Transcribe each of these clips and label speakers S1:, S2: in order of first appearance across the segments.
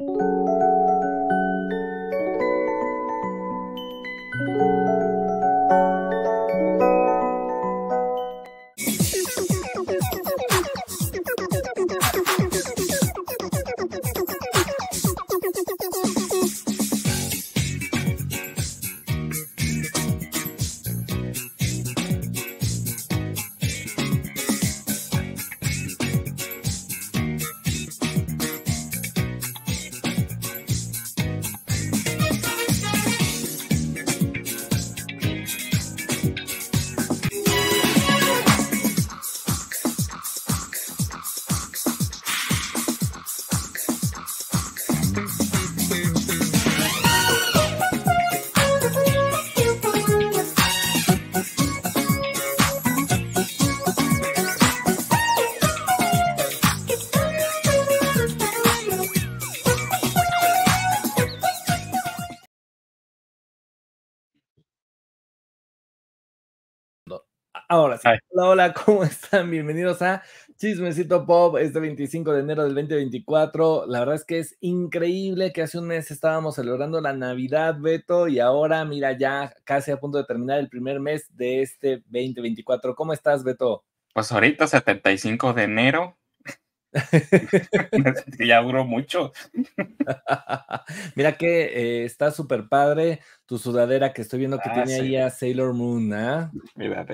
S1: you Ahora sí. Hola, hola, ¿cómo están? Bienvenidos a Chismecito Pop, este 25 de enero del 2024. La verdad es que es increíble que hace un mes estábamos celebrando la Navidad, Beto, y ahora, mira, ya casi a punto de terminar el primer mes de este 2024. ¿Cómo estás, Beto?
S2: Pues ahorita, 75 de enero,
S1: ya duró mucho. Mira que eh, está súper padre tu sudadera que estoy viendo que ah, tiene ahí a Sailor Moon, ¿ah? Mira, a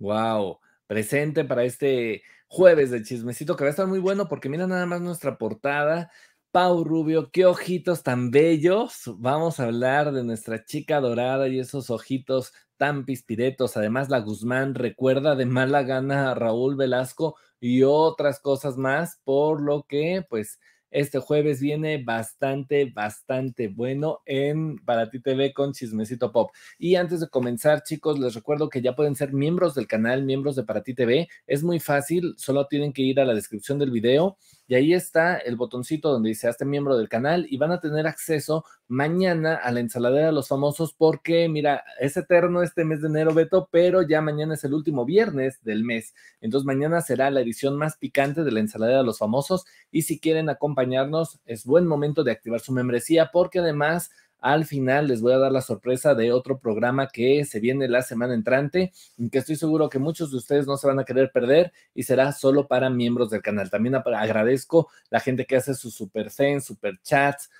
S1: Wow, presente para este jueves de chismecito que va a estar muy bueno porque mira nada más nuestra portada. Pau Rubio, qué ojitos tan bellos. Vamos a hablar de nuestra chica dorada y esos ojitos tan pispiretos. Además, la Guzmán recuerda de mala gana a Raúl Velasco y otras cosas más, por lo que pues este jueves viene bastante, bastante bueno en Para Ti TV con Chismecito Pop. Y antes de comenzar, chicos, les recuerdo que ya pueden ser miembros del canal, miembros de Para Ti TV. Es muy fácil, solo tienen que ir a la descripción del video y ahí está el botoncito donde dice hazte miembro del canal y van a tener acceso mañana a la ensaladera de los famosos porque, mira, es eterno este mes de enero, Beto, pero ya mañana es el último viernes del mes. Entonces mañana será la edición más picante de la ensaladera de los famosos y si quieren acompañarnos es buen momento de activar su membresía porque además al final les voy a dar la sorpresa de otro programa que se viene la semana entrante, que estoy seguro que muchos de ustedes no se van a querer perder y será solo para miembros del canal. También agradezco la gente que hace sus super superchats, super eh, chats,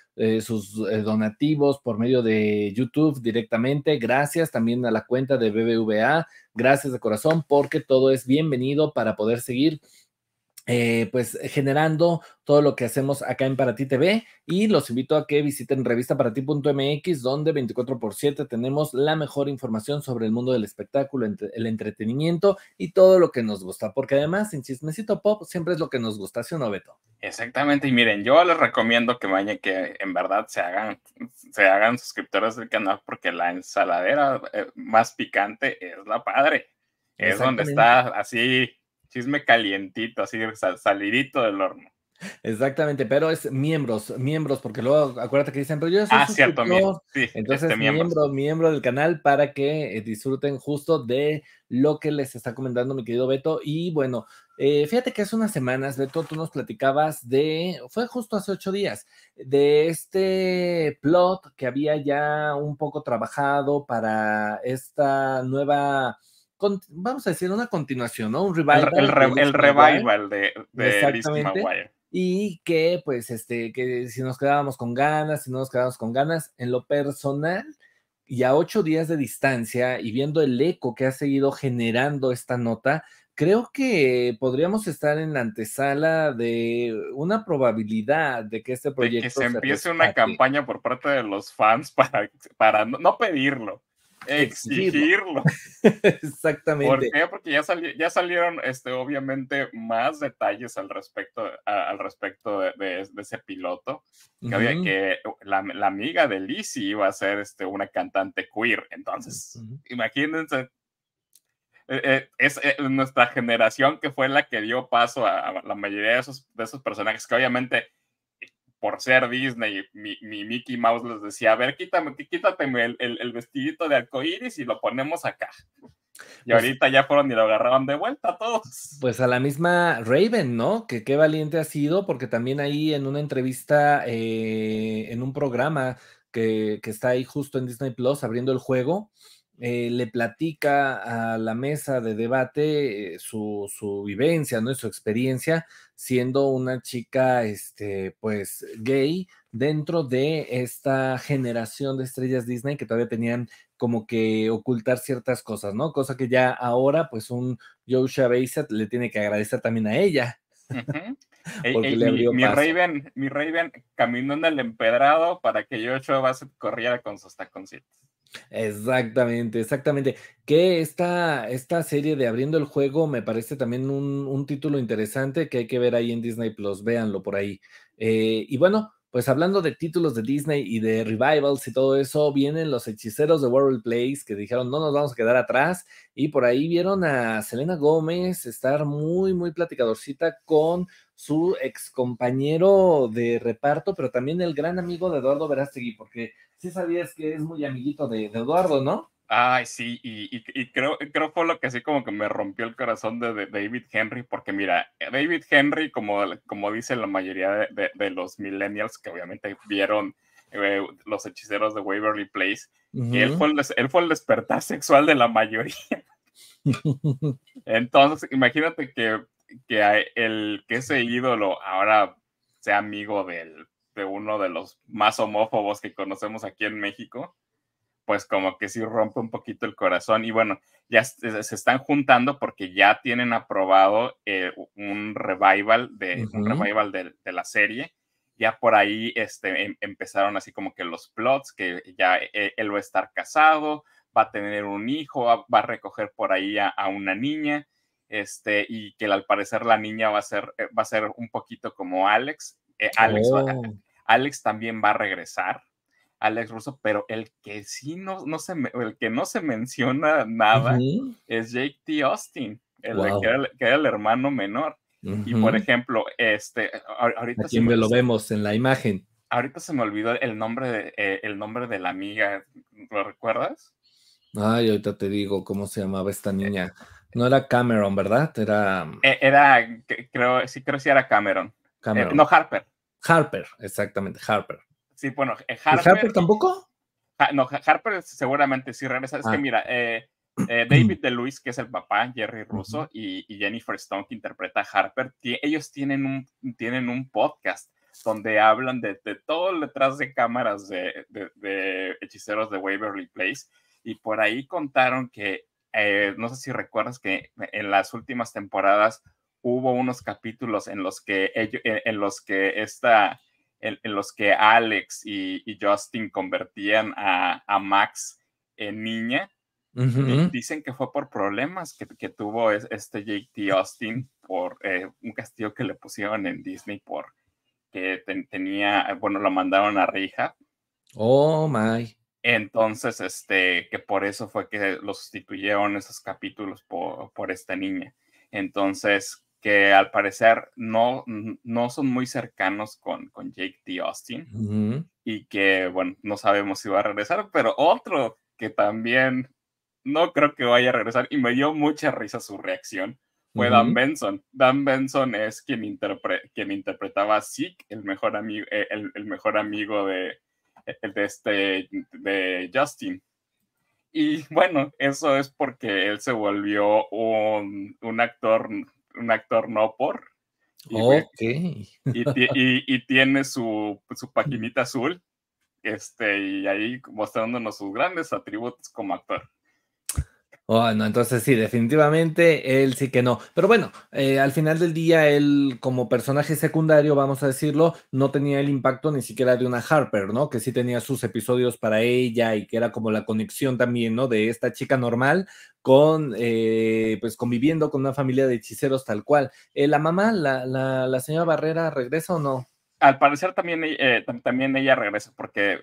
S1: sus eh, donativos por medio de YouTube directamente. Gracias también a la cuenta de BBVA. Gracias de corazón porque todo es bienvenido para poder seguir eh, pues generando todo lo que hacemos acá en Para Ti TV y los invito a que visiten revistaparati.mx donde 24 por 7 tenemos la mejor información sobre el mundo del espectáculo, el entretenimiento y todo lo que nos gusta, porque además en Chismecito Pop siempre es lo que nos gusta, ¿sí o no, Beto? Exactamente, y miren, yo les recomiendo
S2: que mañana que en verdad se hagan, se hagan suscriptores del canal porque la ensaladera eh, más picante es la padre,
S1: es donde está
S2: así chisme calientito, así salidito del horno.
S1: Exactamente, pero es miembros, miembros, porque luego acuérdate que dicen, pero yo soy ah, cierto, sí, este, entonces miembro, miembro del canal para que eh, disfruten justo de lo que les está comentando mi querido Beto. Y bueno, eh, fíjate que hace unas semanas, Beto, tú nos platicabas de, fue justo hace ocho días, de este plot que había ya un poco trabajado para esta nueva vamos a decir, una continuación, ¿no? Un revival. El, revival
S2: de, de
S1: Y que, pues, este, que si nos quedábamos con ganas, si no nos quedábamos con ganas, en lo personal, y a ocho días de distancia y viendo el eco que ha seguido generando esta nota, creo que podríamos estar en la antesala de una probabilidad de que este proyecto que se, empiece una campaña por parte de los fans para, para no pedirlo, Exigirlo. Exactamente. ¿Por qué?
S2: Porque ya, ya salieron, este, obviamente, más detalles al respecto, al respecto de, ese piloto. Que había que la, amiga de Lizzie iba a ser este, una cantante queer. Entonces, imagínense. Eh, eh, es eh, nuestra generación que fue la que dio paso a, la mayoría de de esos personajes que obviamente por ser Disney, mi, Mickey Mouse les decía, a ver, quítame, quítate el, vestidito de arcoíris y lo ponemos acá. Y pues ahorita ya fueron y lo agarraban de vuelta todos.
S1: Pues a la misma Raven, ¿no? Que qué valiente ha sido, porque también ahí en una entrevista, eh, en un programa que, está ahí justo en Disney Plus, abriendo el juego, eh, le platica a la mesa de debate eh, su, vivencia, ¿no? su experiencia siendo una chica, este, pues, gay dentro de esta generación de estrellas Disney que todavía tenían como que ocultar ciertas cosas, ¿no? Cosa que ya ahora, pues, un Joshua Bassett le tiene que agradecer también a ella. porque mi,
S2: Raven, caminó en el empedrado para que Joshua Bassett corriera con sus taconcitos.
S1: Exactamente, exactamente. Que esta, esta serie de Abriendo el Juego me parece también un, título interesante que hay que ver ahí en Disney Plus. Véanlo por ahí. Eh, y bueno, pues hablando de títulos de Disney y de revivals y todo eso, vienen los hechiceros de World Place que dijeron no nos vamos a quedar atrás y por ahí vieron a Selena Gómez estar muy, muy platicadorcita con su ex compañero de reparto, pero también el gran amigo de Eduardo Verástegui, porque si sabías que es muy amiguito de Eduardo,
S2: ¿no? Ay, sí, y, creo, creo fue lo que así como que me rompió el corazón de, David Henry, porque mira, eh, David Henry, como, como dice la mayoría de, los millennials que obviamente vieron eh, los hechiceros de Waverly Place, él, fue el, fue el despertar sexual de la mayoría. Entonces, imagínate que, el, que ese ídolo ahora sea amigo de uno de los más homófobos que conocemos aquí en México pues como que sí rompe un poquito el corazón. Y bueno, ya se, están juntando porque ya tienen aprobado eh, un revival, de, un revival de, la serie. Ya por ahí este, em, empezaron así como que los plots, que ya e, e, él, va a estar casado, va a tener un hijo, va, a recoger por ahí a, una niña, este, y que al parecer la niña va a ser, eh, va a ser un poquito como Alex. Eh, oh. Alex también va a regresar Alex Russo, pero el que sí no, no se, el que no se menciona nada es Jake T. Austin, el que, era, el hermano menor. Y por ejemplo, este, ahorita siempre me... lo vemos
S1: en la imagen.
S2: Ahorita se me olvidó el nombre de, eh, el nombre de la amiga, ¿lo recuerdas?
S1: Ay, ahorita te digo cómo se llamaba esta eh, niña. Eh. No era Cameron, ¿verdad? Era. Mm, era, creo, sí, creo que sí era Cameron. no, Harper. Harper, exactamente, Harper.
S2: Sí, bueno, eh, Harper, Harper, tampoco? no, Harper seguramente sí regresa. Es que ah. mira, eh, eh, David de David que es el papá, Jerry Russo, y, Jennifer Stone, que interpreta a Harper, ellos tienen un, tienen un podcast donde hablan de, todo detrás de cámaras de, hechiceros de Waverly Place. Y por ahí contaron que, no sé si recuerdas que en las últimas temporadas hubo unos capítulos en los que, ellos, en los que esta en, los que Alex y, Justin convertían a, Max en niña. Eh, dicen que fue por problemas que, tuvo este J.T. Austin por eh, un castigo que le pusieron en Disney por que tenía, bueno, lo mandaron a Rija.
S1: Oh, my.
S2: Entonces, este, que por eso fue que lo sustituyeron esos capítulos por esta niña. Entonces, que al parecer no, no son muy cercanos con, con Jake D. Austin y que, bueno, no sabemos si va a regresar, pero otro que también no creo que vaya a regresar y me dio mucha risa su reacción fue Dan Benson. Dan Benson es quien, interpre quien interpretaba a Zeke, el mejor, amigo eh, el, mejor amigo de, de, este, de Justin. Y bueno, eso es porque él se volvió un, un actor un actor no por. Y, y, tiene su, pues, su paginita azul, este, y ahí mostrándonos sus grandes atributos como
S1: actor. Bueno, oh, entonces sí, definitivamente él sí que no. Pero bueno, eh, al final del día él como personaje secundario, vamos a decirlo, no tenía el impacto ni siquiera de una Harper, ¿no? Que sí tenía sus episodios para ella y que era como la conexión también, ¿no? De esta chica normal con, eh, pues conviviendo con una familia de hechiceros tal cual. Eh, ¿La mamá, la, la, la señora Barrera, regresa o no? al parecer eh,
S2: también, ella regresa porque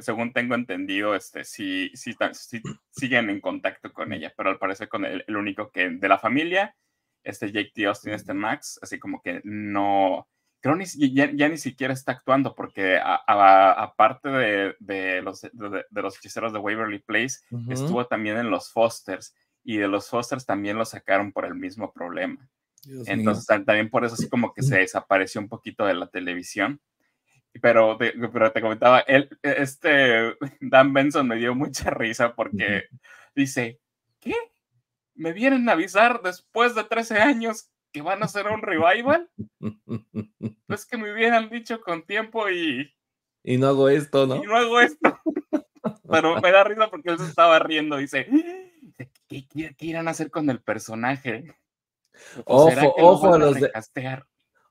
S2: según tengo entendido, este, sí, sí, sí, siguen en contacto con ella, pero al parecer con el, único que de la familia, este Jake T. Austin, este Max, así como que no, creo ya, ni siquiera está actuando porque aparte de, los, de, los hechiceros de Waverly Place, estuvo también en los Fosters y de los Fosters también lo sacaron por el mismo problema. Entonces también por eso así como que se desapareció un poquito de la televisión. Pero te, pero te comentaba, él, este Dan Benson me dio mucha risa porque dice, ¿qué? ¿Me vienen a avisar después de 13 años que van a hacer un revival? Es que me hubieran dicho con tiempo y...
S1: Y no hago esto, ¿no? Y no
S2: hago esto. pero me da risa porque él se estaba riendo, dice,
S1: ¿qué, qué, qué irán a hacer con el personaje?
S2: Ojo, ojo a los de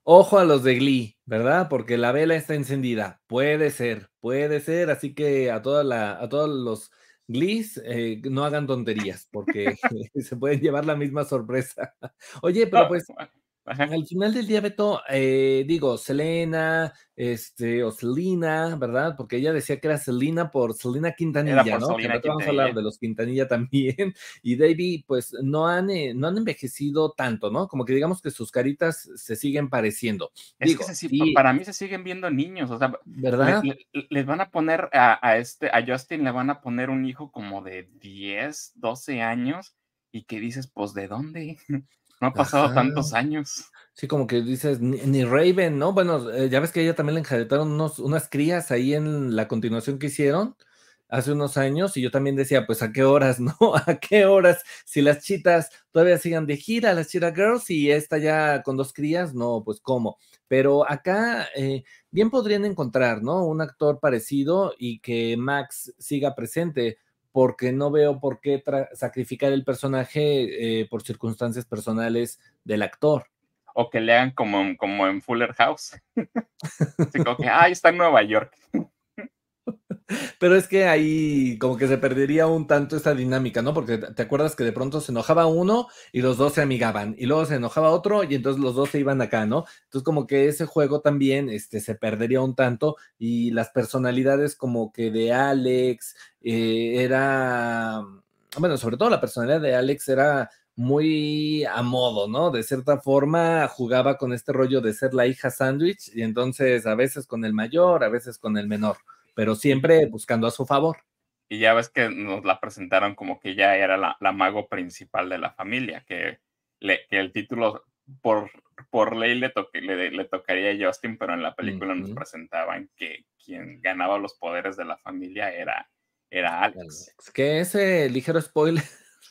S1: Ojo a los Glee, ¿verdad? Porque la vela está encendida. Puede ser, puede ser. Así que a, a todos los Glees, eh, no hagan tonterías, porque se pueden llevar la misma sorpresa. Oye, pero pues al final del día, Beto, eh, digo, Selena, este, o Selena, ¿verdad? Porque ella decía que era Selena por Selena Quintanilla, ¿no? que vamos a hablar de los Quintanilla también. Y David pues no han, eh, no han envejecido tanto, ¿no? Como que digamos que sus caritas se siguen pareciendo. Es que para mí se siguen viendo niños, o
S2: sea, ¿verdad? Les, van a poner a, este, a Justin le van a poner un hijo como de
S1: 10, 12 años y que dices, pues, ¿de dónde? No ha pasado tantos años. Sí, como que dices, ni, Raven, ¿no? Bueno, eh, ya ves que ella también le enjaretaron unas crías ahí en la continuación que hicieron hace unos años y yo también decía, pues a qué horas, ¿no? ¿A qué horas? Si las chitas todavía siguen de gira, las Cheetah Girls, y esta ya con dos crías, no, pues cómo. Pero acá eh, bien podrían encontrar, ¿no? Un actor parecido y que Max siga presente porque no veo por qué sacrificar el personaje eh, por circunstancias personales del actor. O que lean como, como en Fuller House. Así como que, está
S2: en Nueva York.
S1: Pero es que ahí como que se perdería un tanto esta dinámica, ¿no? Porque te acuerdas que de pronto se enojaba uno y los dos se amigaban y luego se enojaba otro y entonces los dos se iban acá, ¿no? Entonces como que ese juego también este, se perdería un tanto y las personalidades como que de Alex eh, era, bueno, sobre todo la personalidad de Alex era muy a modo, ¿no? De cierta forma jugaba con este rollo de ser la hija sándwich y entonces a veces con el mayor, a veces con el menor pero siempre buscando a su favor.
S2: Y ya ves que nos la presentaron como que ya era la, mago principal de la familia, que, el título por, por ley le, le, tocaría a Justin, pero en la película nos presentaban que quien ganaba los poderes de la familia era, era Alex.
S1: Que ese ligero spoiler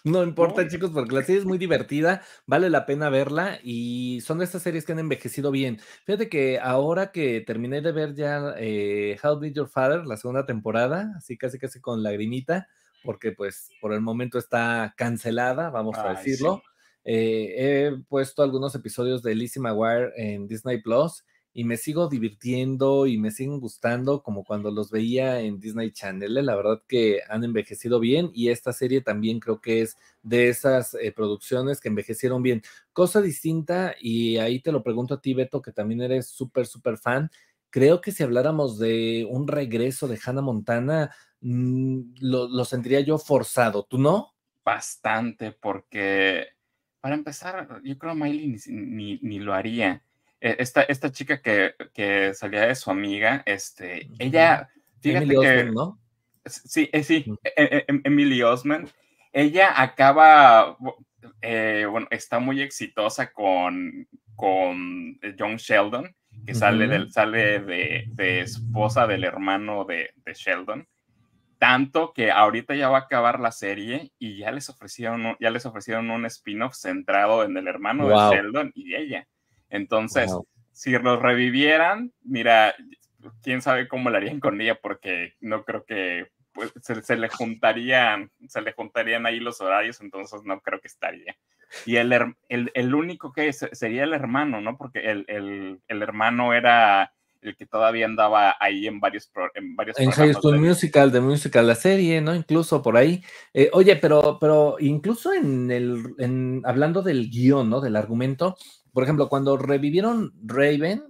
S1: no importa, chicos, porque la serie es muy divertida, vale la pena verla y son estas series que han envejecido bien. Fíjate que ahora que terminé de ver ya eh, How Did Your Father, la segunda temporada, así casi casi con lagrimita, porque pues por el momento está cancelada, vamos a decirlo. Eh, he puesto algunos episodios de Lizzie McGuire en Disney Plus y me sigo divirtiendo y me siguen gustando como cuando los veía en Disney Channel. Eh, la verdad que han envejecido bien y esta serie también creo que es de esas eh, producciones que envejecieron bien. Cosa distinta y ahí te lo pregunto a ti, Beto, que también eres súper, súper fan. Creo que si habláramos de un regreso de Hannah Montana, mm, lo, lo sentiría yo forzado. ¿Tú no? Bastante, porque
S2: para empezar,
S1: yo creo que Miley
S2: ni, lo haría. E, esta, chica que, que, salía de su amiga, este, ella, fíjate Emily Sí, sí, Emily Osman. Ella acaba, eh, bueno, está muy exitosa con, con eh, John Sheldon, que sale, de, sale de, esposa del hermano de, Sheldon. Tanto que ahorita ya va a acabar la serie y ya les ofrecieron, ya les ofrecieron un spin-off centrado en el hermano de Sheldon y de ella. Entonces, si los revivieran, mira, quién sabe cómo lo harían con ella, porque no creo que pues, se, le juntarían, se le juntarían ahí los horarios, entonces no creo que estaría. Y el, el, único que sería el hermano, ¿no? Porque el, hermano era el que todavía andaba ahí en varios programas. en varios en High
S1: Musical, de Musical, la serie, ¿no? Incluso por ahí. Eh, oye, pero, pero incluso en el, hablando del guión, ¿no? Del argumento, por ejemplo, cuando revivieron Raven,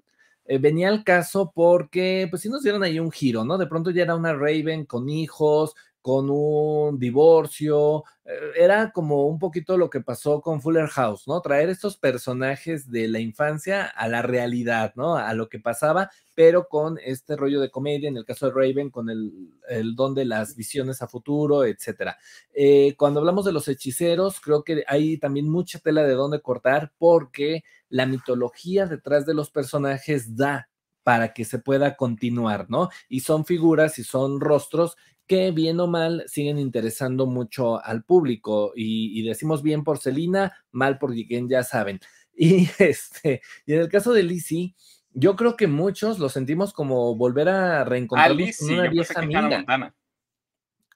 S1: eh, venía el caso porque, pues sí nos dieron ahí un giro, ¿no? De pronto ya era una Raven con hijos, con un divorcio. Eh, era como un poquito lo que pasó con Fuller House, ¿no? Traer estos personajes de la infancia a la realidad, ¿no? A lo que pasaba, pero con este rollo de comedia, en el caso de Raven, con el, don de las visiones a futuro, etcétera. Eh, cuando hablamos de los hechiceros, creo que hay también mucha tela de dónde cortar porque la mitología detrás de los personajes da para que se pueda continuar, ¿no? Y son figuras y son rostros que bien o mal siguen interesando mucho al público y, decimos bien por Selina, mal por quien ya saben. Y este, y en el caso de Lizzie, yo creo que muchos lo sentimos como volver a ah, reencontrar con una vieja amiga.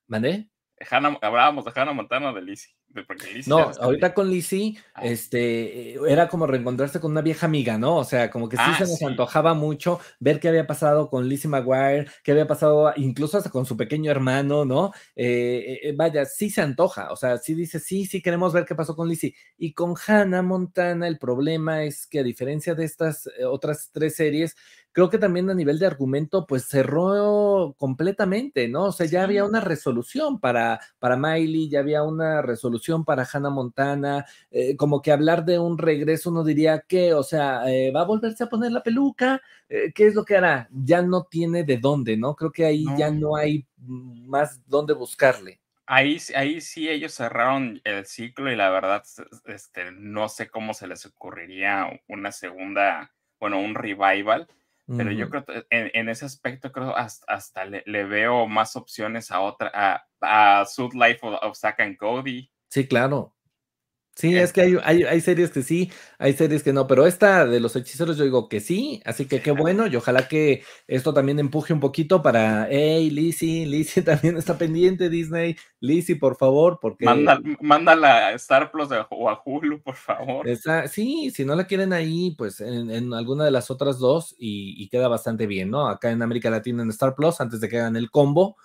S1: ¿Mandé? hablábamos
S2: de Hannah Montana de Lizzie no, ahorita
S1: con Lizzie, ah. este, era como reencontrarse con una vieja amiga, ¿no? O sea, como que sí ah, se nos antojaba mucho ver qué había pasado con Lizzie McGuire, qué había pasado incluso hasta con su pequeño hermano, ¿no? Eh, eh, eh, vaya, sí se antoja, o sea, sí dice, sí, sí queremos ver qué pasó con Lizzie. Y con Hannah Montana, el problema es que a diferencia de estas otras tres series, creo que también a nivel de argumento, pues cerró completamente, ¿no? O sea, ya había una resolución para, para Miley, ya había una resolución para Hannah Montana, eh, como que hablar de un regreso uno diría que, o sea, eh, va a volverse a poner la peluca, eh, ¿qué es lo que hará? Ya no tiene de dónde, ¿no? Creo que ahí ya no hay más dónde buscarle. Ahí, ahí
S2: sí ellos cerraron el ciclo y la verdad, este, no sé cómo se les ocurriría una segunda, bueno, un revival pero yo creo en, en ese aspecto creo hasta, le, veo más opciones a otra a, Life of, of
S1: Zack and Cody Sí, claro. Sí, es que hay, hay, series que sí, hay series que no, pero esta de los hechiceros yo digo que sí, así que qué bueno, y ojalá que esto también empuje un poquito para, hey, Lizzie, Lizzie también está pendiente, Disney, Lizzie, por favor, porque... Mándala, mándala
S2: a Star Plus o a Hulu, por favor.
S1: sí, si no la quieren ahí, pues en, alguna de las otras dos, y, y, queda bastante bien, ¿no? Acá en América Latina en Star Plus, antes de que hagan el combo,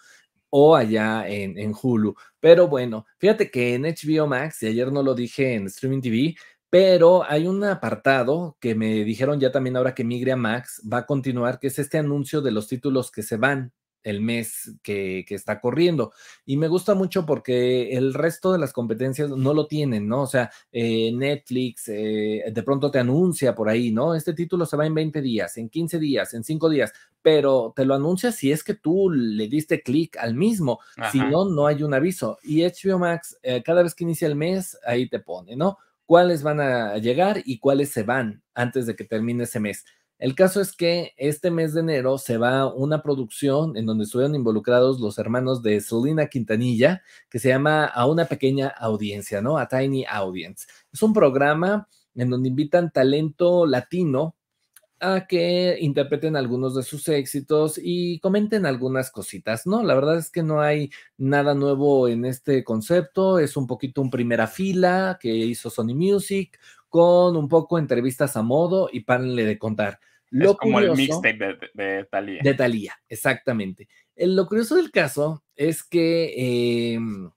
S1: o allá en, Hulu. Pero bueno, fíjate que en HBO Max, y ayer no lo dije en Streaming TV, pero hay un apartado que me dijeron ya también ahora que migre a Max, va a continuar, que es este anuncio de los títulos que se van el mes que, está corriendo. Y me gusta mucho porque el resto de las competencias no lo tienen, ¿no? O sea, eh, Netflix eh, de pronto te anuncia por ahí, ¿no? Este título se va en 20 días, en 15 días, en 5 días, pero te lo anuncia si es que tú le diste clic al mismo, si no, no hay un aviso. Y HBO Max, eh, cada vez que inicia el mes, ahí te pone, ¿no? Cuáles van a llegar y cuáles se van antes de que termine ese mes. El caso es que este mes de enero se va una producción en donde estuvieron involucrados los hermanos de Selena Quintanilla, que se llama A una pequeña audiencia, ¿no? A Tiny Audience. Es un programa en donde invitan talento latino a que interpreten algunos de sus éxitos y comenten algunas cositas, ¿no? La verdad es que no hay nada nuevo en este concepto, es un poquito un primera fila que hizo Sony Music, con un poco entrevistas a modo y párenle de contar. como el mixtape
S2: de, Talía. De
S1: Talía, exactamente. Eh, lo curioso del caso es que em,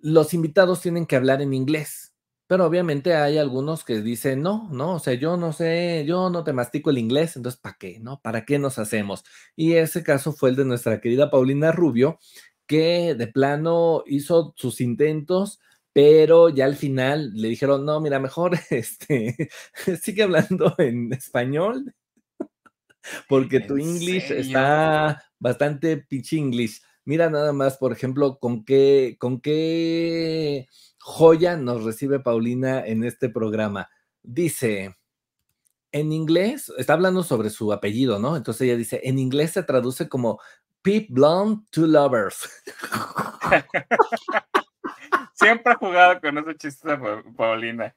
S1: los invitados tienen que hablar en inglés. Pero obviamente hay algunos que dicen, no, no, o sea, yo no sé, yo no te mastico el inglés, entonces, ¿para qué? ¿No? ¿Para qué nos hacemos? Y ese caso fue el de nuestra querida Paulina Rubio, que de plano hizo sus intentos, pero ya al final le dijeron, no, mira, mejor este, sigue hablando en español, porque tu inglés está bastante pitch inglés Mira nada más, por ejemplo, con qué, con qué joya nos recibe Paulina en este programa. Dice, en inglés, está hablando sobre su apellido, ¿no? Entonces ella dice, en inglés se traduce como Pip Blonde to Lovers.
S2: Siempre ha jugado con esa chistes Paulina.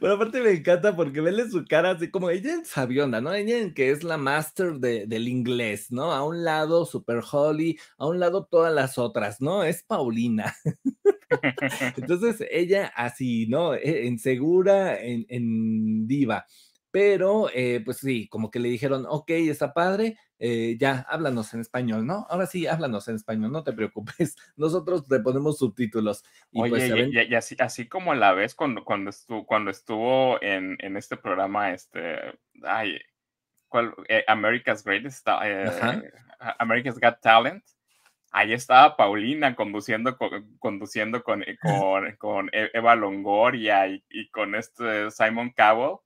S1: Bueno, aparte me encanta porque vele su cara así como ella es sabionda, ¿no? Ella que es la master del inglés, ¿no? A un lado Super Holly, a un lado todas las otras, ¿no? Es Paulina. Entonces ella así, ¿no? E, en segura, en, en diva pero eh, pues sí, como que le dijeron, ok, está padre, eh, ya, háblanos en español, ¿no? Ahora sí, háblanos en español, no te preocupes, nosotros le ponemos subtítulos. Pues y así, así, como la vez cuando, cuando estuvo,
S2: cuando estuvo en, este programa, este, eh, America's Greatest, America's Got Talent, ahí estaba Paulina conduciendo conduciendo con, con, e-, Eva Longoria y, con este Simon Cowell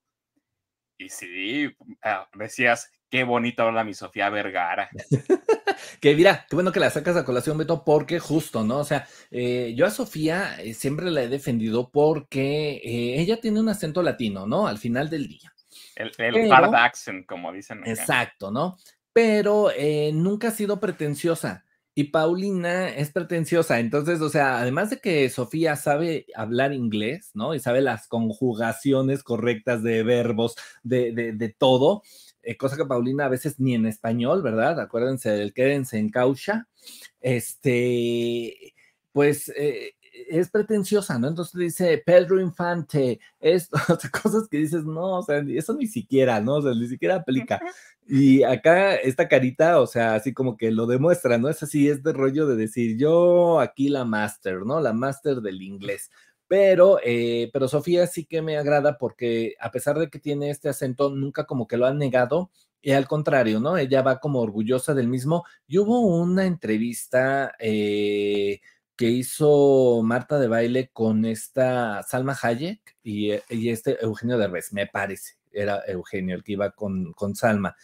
S2: y sí, ah, decías, qué bonito habla mi Sofía Vergara.
S1: que mira, qué bueno que la sacas a colación, Beto, porque justo, ¿no? O sea, eh, yo a Sofía eh, siempre la he defendido porque eh, ella tiene un acento latino, ¿no? Al final del día. El, hard accent, como dicen. Exacto, ¿no? Pero nunca ha sido pretenciosa. Y Paulina es pretenciosa, entonces, o sea, además de que Sofía sabe hablar inglés, ¿no? Y sabe las conjugaciones correctas de verbos, de, todo, eh, cosa que Paulina a veces ni en español, ¿verdad? Acuérdense del quédense en caucha. Este, pues eh, es pretenciosa, ¿no? Entonces dice Pedro Infante, estas cosas que dices, no, o sea, eso ni siquiera, ¿no? O sea, ni siquiera aplica. Y acá esta carita, o sea, así como que lo demuestra, ¿no? Es así, es de rollo de decir, yo aquí la master, ¿no? La master del inglés. Pero, eh, pero Sofía sí que me agrada porque a pesar de que tiene este acento, nunca como que lo han negado, y al contrario, ¿no? Ella va como orgullosa del mismo. Y hubo una entrevista, eh, que hizo Marta de baile con esta Salma Hayek y, eh, y este Eugenio Derbez, me parece, era Eugenio el que iba con, con Salma.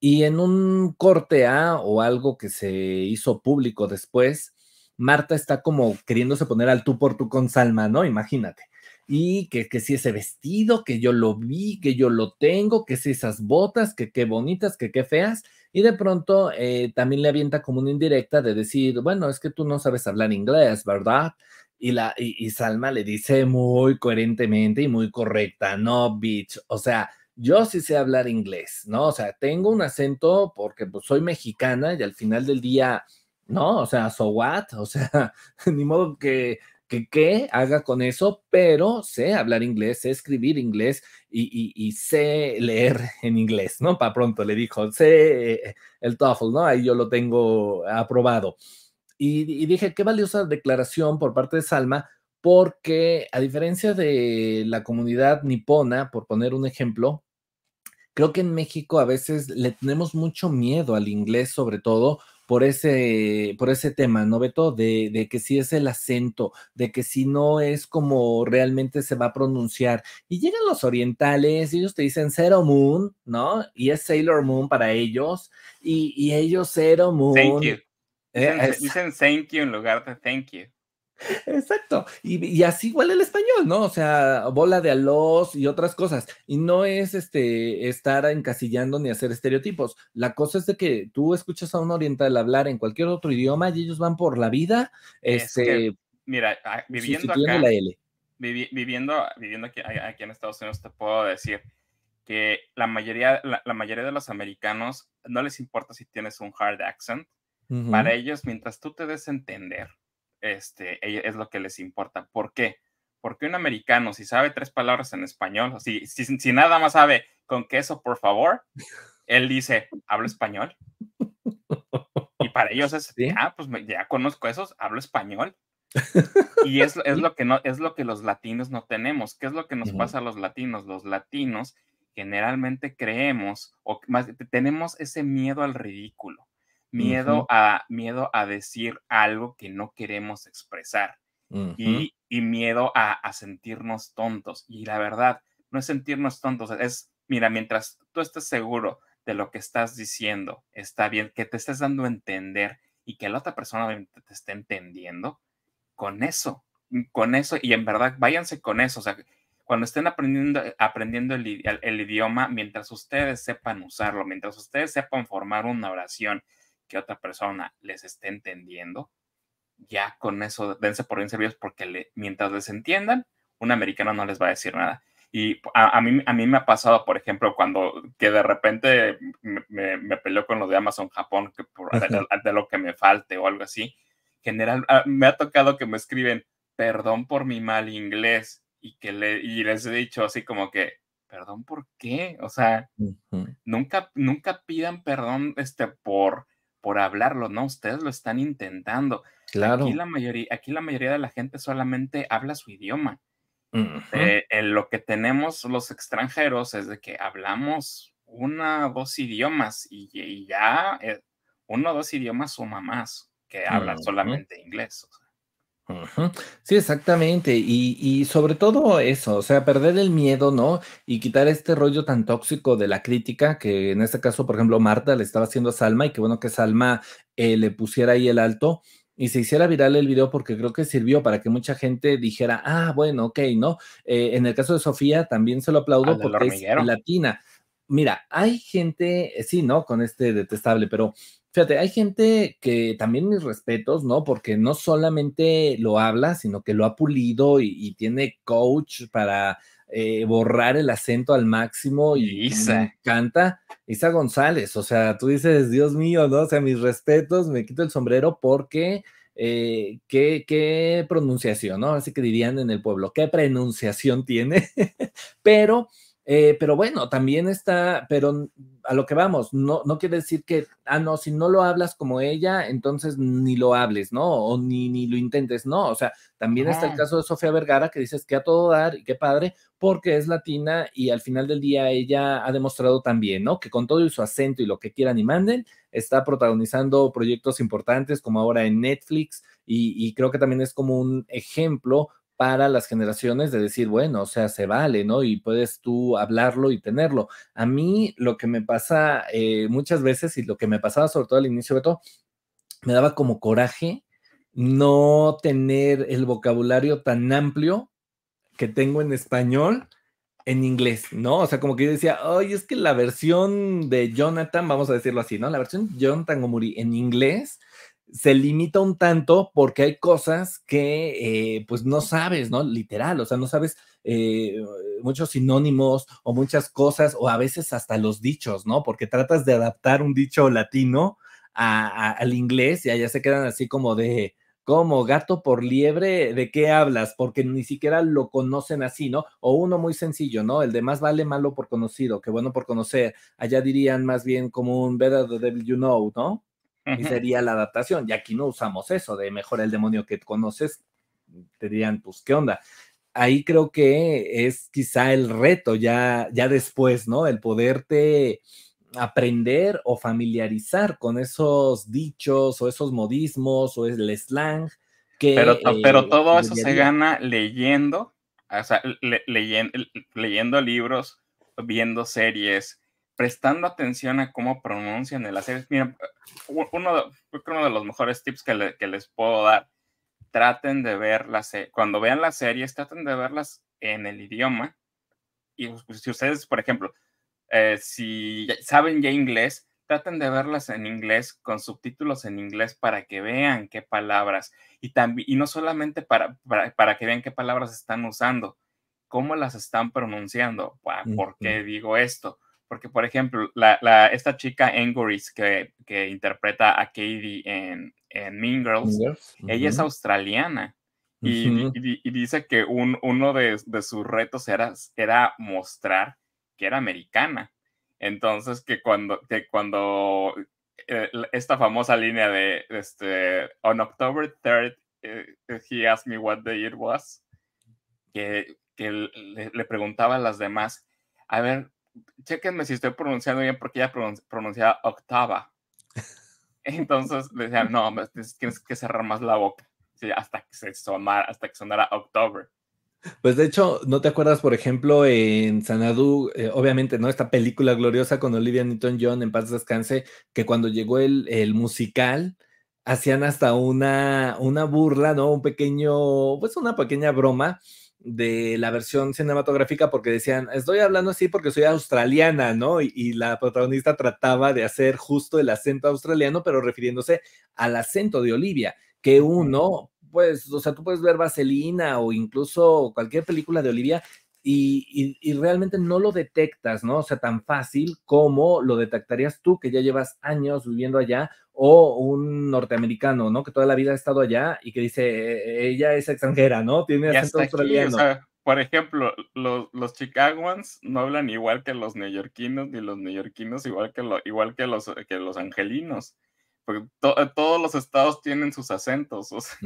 S1: Y en un corte A o algo que se hizo público después, Marta está como queriéndose poner al tú por tú con Salma, ¿no? Imagínate. Y que, que si ese vestido, que yo lo vi, que yo lo tengo, que si esas botas, que qué bonitas, que qué feas y de pronto eh, también le avienta como una indirecta de decir, bueno, es que tú no sabes hablar inglés, ¿verdad? Y, la, y, y Salma le dice muy coherentemente y muy correcta, no, bitch, o sea, yo sí sé hablar inglés, ¿no? O sea, tengo un acento porque pues, soy mexicana y al final del día, ¿no? O sea, so what? O sea, ni modo que que qué haga con eso, pero sé hablar inglés, sé escribir inglés y, sé leer en inglés, ¿no? Para pronto le dijo, sé el TOEFL, ¿no? Ahí yo lo tengo aprobado. Y, y dije, qué valiosa declaración por parte de Salma, porque a diferencia de la comunidad nipona, por poner un ejemplo, creo que en México a veces le tenemos mucho miedo al inglés, sobre todo por ese, por ese tema, ¿no, Beto? De, de que si es el acento, de que si no es como realmente se va a pronunciar. Y llegan los orientales y ellos te dicen Zero Moon, ¿no? Y es Sailor Moon para ellos. Y, ellos Zero Moon. Thank you. Eh, dicen,
S2: thank you en lugar de thank you.
S1: Exacto. Y, y, así huele el español, ¿no? O sea, bola de alos y otras cosas. Y no es este estar encasillando ni hacer estereotipos. La cosa es de que tú escuchas a un oriental hablar en cualquier otro idioma y ellos van por la vida. Este, mira, ah, viviendo
S2: viviendo, viviendo aquí, en Estados Unidos, te puedo decir que la mayoría, la, mayoría de los americanos no les importa si tienes un hard accent. Para ellos, mientras tú te des entender, este, e-, es lo que les importa. ¿Por qué? Porque un americano, si sabe tres palabras en español, si, nada más sabe con queso, por favor, él dice, hablo español. Y para ellos es, ah, pues ya conozco esos, hablo español. y es, es, lo que no, es lo que los latinos no tenemos. ¿Qué es lo que nos pasa a los latinos? Los latinos generalmente creemos, o más, tenemos ese miedo al ridículo miedo, a, miedo a decir algo que no queremos expresar y, miedo a, sentirnos tontos. Y la verdad, no es sentirnos tontos, es, mira, mientras tú estés seguro de lo que estás diciendo, está bien, que te estés dando a entender y que la otra persona te esté entendiendo, con eso, con eso, y en verdad, váyanse con eso, o sea, cuando estén aprendiendo, aprendiendo el, idioma, mientras ustedes sepan usarlo, mientras ustedes sepan formar una oración, que otra persona les esté entendiendo, ya con eso dense por bien servidos porque mientras les entiendan, un americano no les va a decir nada. Y a, mí, a mí me ha pasado, por ejemplo, cuando que de repente me, me, peleó con los de Amazon Japón, que por, de, lo que me falte o algo así, general, ah, me ha tocado que me escriben, perdón por mi mal inglés, y, que y les he dicho así como que, perdón por qué, o sea, nunca, nunca pidan perdón este, por por hablarlo, ¿no? Ustedes lo están intentando. Claro. Aquí la mayoría, aquí la mayoría de la gente solamente habla su idioma. Eh, en lo que tenemos los extranjeros es de que hablamos una o dos idiomas y, ya eh, uno o dos idiomas suma más que hablan solamente inglés.
S1: Sí, exactamente. Y, sobre todo eso, o sea, perder el miedo, ¿no? Y quitar este rollo tan tóxico de la crítica, que en este caso, por ejemplo, Marta le estaba haciendo a Salma y qué bueno que Salma eh, le pusiera ahí el alto y se hiciera viral el video porque creo que sirvió para que mucha gente dijera, ah, bueno, ok, ¿no? Eh, en el caso de Sofía también se lo aplaudo porque es latina. Mira, hay gente, sí, ¿no? Con este detestable, pero Fíjate, hay gente que también mis respetos, ¿no? Porque no solamente lo habla, sino que lo ha pulido y, tiene coach para eh, borrar el acento al máximo y Isa. me encanta. Isa González, o sea, tú dices, Dios mío, ¿no? O sea, mis respetos, me quito el sombrero porque eh, ¿qué, ¿qué, pronunciación, ¿no? Así que dirían en el pueblo, ¿qué pronunciación tiene? Pero eh, pero bueno, también está, pero a lo que vamos, no, no quiere decir que, ah, no, si no lo hablas como ella, entonces ni lo hables, ¿no? O ni, ni lo intentes, no. O sea, también está el caso de Sofía Vergara, que dices que a todo dar y qué padre, porque es latina y al final del día ella ha demostrado también, ¿no? Que con todo y su acento y lo que quieran y manden, está protagonizando proyectos importantes como ahora en Netflix y, y creo que también es como un ejemplo para las generaciones de decir, bueno, o sea, se vale, ¿no? Y puedes tú hablarlo y tenerlo. A mí lo que me pasa eh, muchas veces y lo que me pasaba sobre todo al inicio, de todo, me daba como coraje no tener el vocabulario tan amplio que tengo en español en inglés, ¿no? O sea, como que yo decía, oye, es que la versión de Jonathan, vamos a decirlo así, ¿no? La versión de Jonathan Gomuri en inglés se limita un tanto porque hay cosas que eh, pues no sabes, ¿no? Literal, o sea, no sabes eh, muchos sinónimos o muchas cosas o a veces hasta los dichos, ¿no? Porque tratas de adaptar un dicho latino al inglés y allá se quedan así como de, como gato por liebre, ¿de qué hablas? Porque ni siquiera lo conocen así, ¿no? O uno muy sencillo, ¿no? El de más vale malo por conocido, que bueno por conocer. Allá dirían más bien como un better the devil you know, ¿no? y sería la adaptación. Y aquí no usamos eso de mejor el demonio que conoces, te dirían, pues, ¿qué onda? Ahí creo que es quizá el reto ya, ya después, ¿no? El poderte aprender o familiarizar con esos dichos o esos modismos o el slang. Que, pero, eh, pero todo eso se
S2: gana leyendo, o sea, leyendo libros, viendo series, prestando atención a cómo pronuncian el series. Mira, uno uno de los mejores tips que, les puedo dar, traten de ver las, cuando vean las series, traten de verlas en el idioma. Y pues, pues, si ustedes, por ejemplo, eh, si saben ya inglés, traten de verlas en inglés con subtítulos en inglés para que vean qué palabras y, también, y no solamente para, para, para que vean qué palabras están usando, cómo las están pronunciando, por qué digo esto porque, por ejemplo, la, esta chica Angoris que, que, interpreta a Katie en, en Mean Girls, ella es australiana. Y, y, dice que un, uno de, de, sus retos era, era mostrar que era americana. Entonces, que cuando, que cuando eh, esta famosa línea de, este, on October 3rd, eh, eh, he asked me what the it was, que, que le, le preguntaba a las demás, a ver, chequenme si estoy pronunciando bien porque ella pronunciaba octava. Entonces le decían, no, tienes que cerrar más la boca hasta, que se sonara, hasta que sonara
S1: Pues de hecho, ¿no te acuerdas, por ejemplo, en Sanadu, eh, obviamente, ¿no? Esta película gloriosa con Olivia Newton-John en paz descanse, que cuando llegó el, el musical, hacían hasta una, una burla, ¿no? Un pequeño, pues una pequeña broma de la versión cinematográfica porque decían, estoy hablando así porque soy australiana, ¿no? Y, la protagonista trataba de hacer justo el acento australiano, pero refiriéndose al acento de Olivia, que uno, pues, o sea, tú puedes ver Vaselina o incluso cualquier película de Olivia y, realmente no lo detectas, ¿no? O sea, tan fácil como lo detectarías tú que ya llevas años viviendo allá o un norteamericano, ¿no? Que toda la vida ha estado allá y que dice, e-, e-, ella es extranjera, ¿no? Tiene acento australiano.
S2: por ejemplo, los, los no hablan igual que los neoyorquinos, ni los neoyorquinos igual que, lo, igual que, los, los angelinos, porque todos los estados tienen sus acentos, o sea,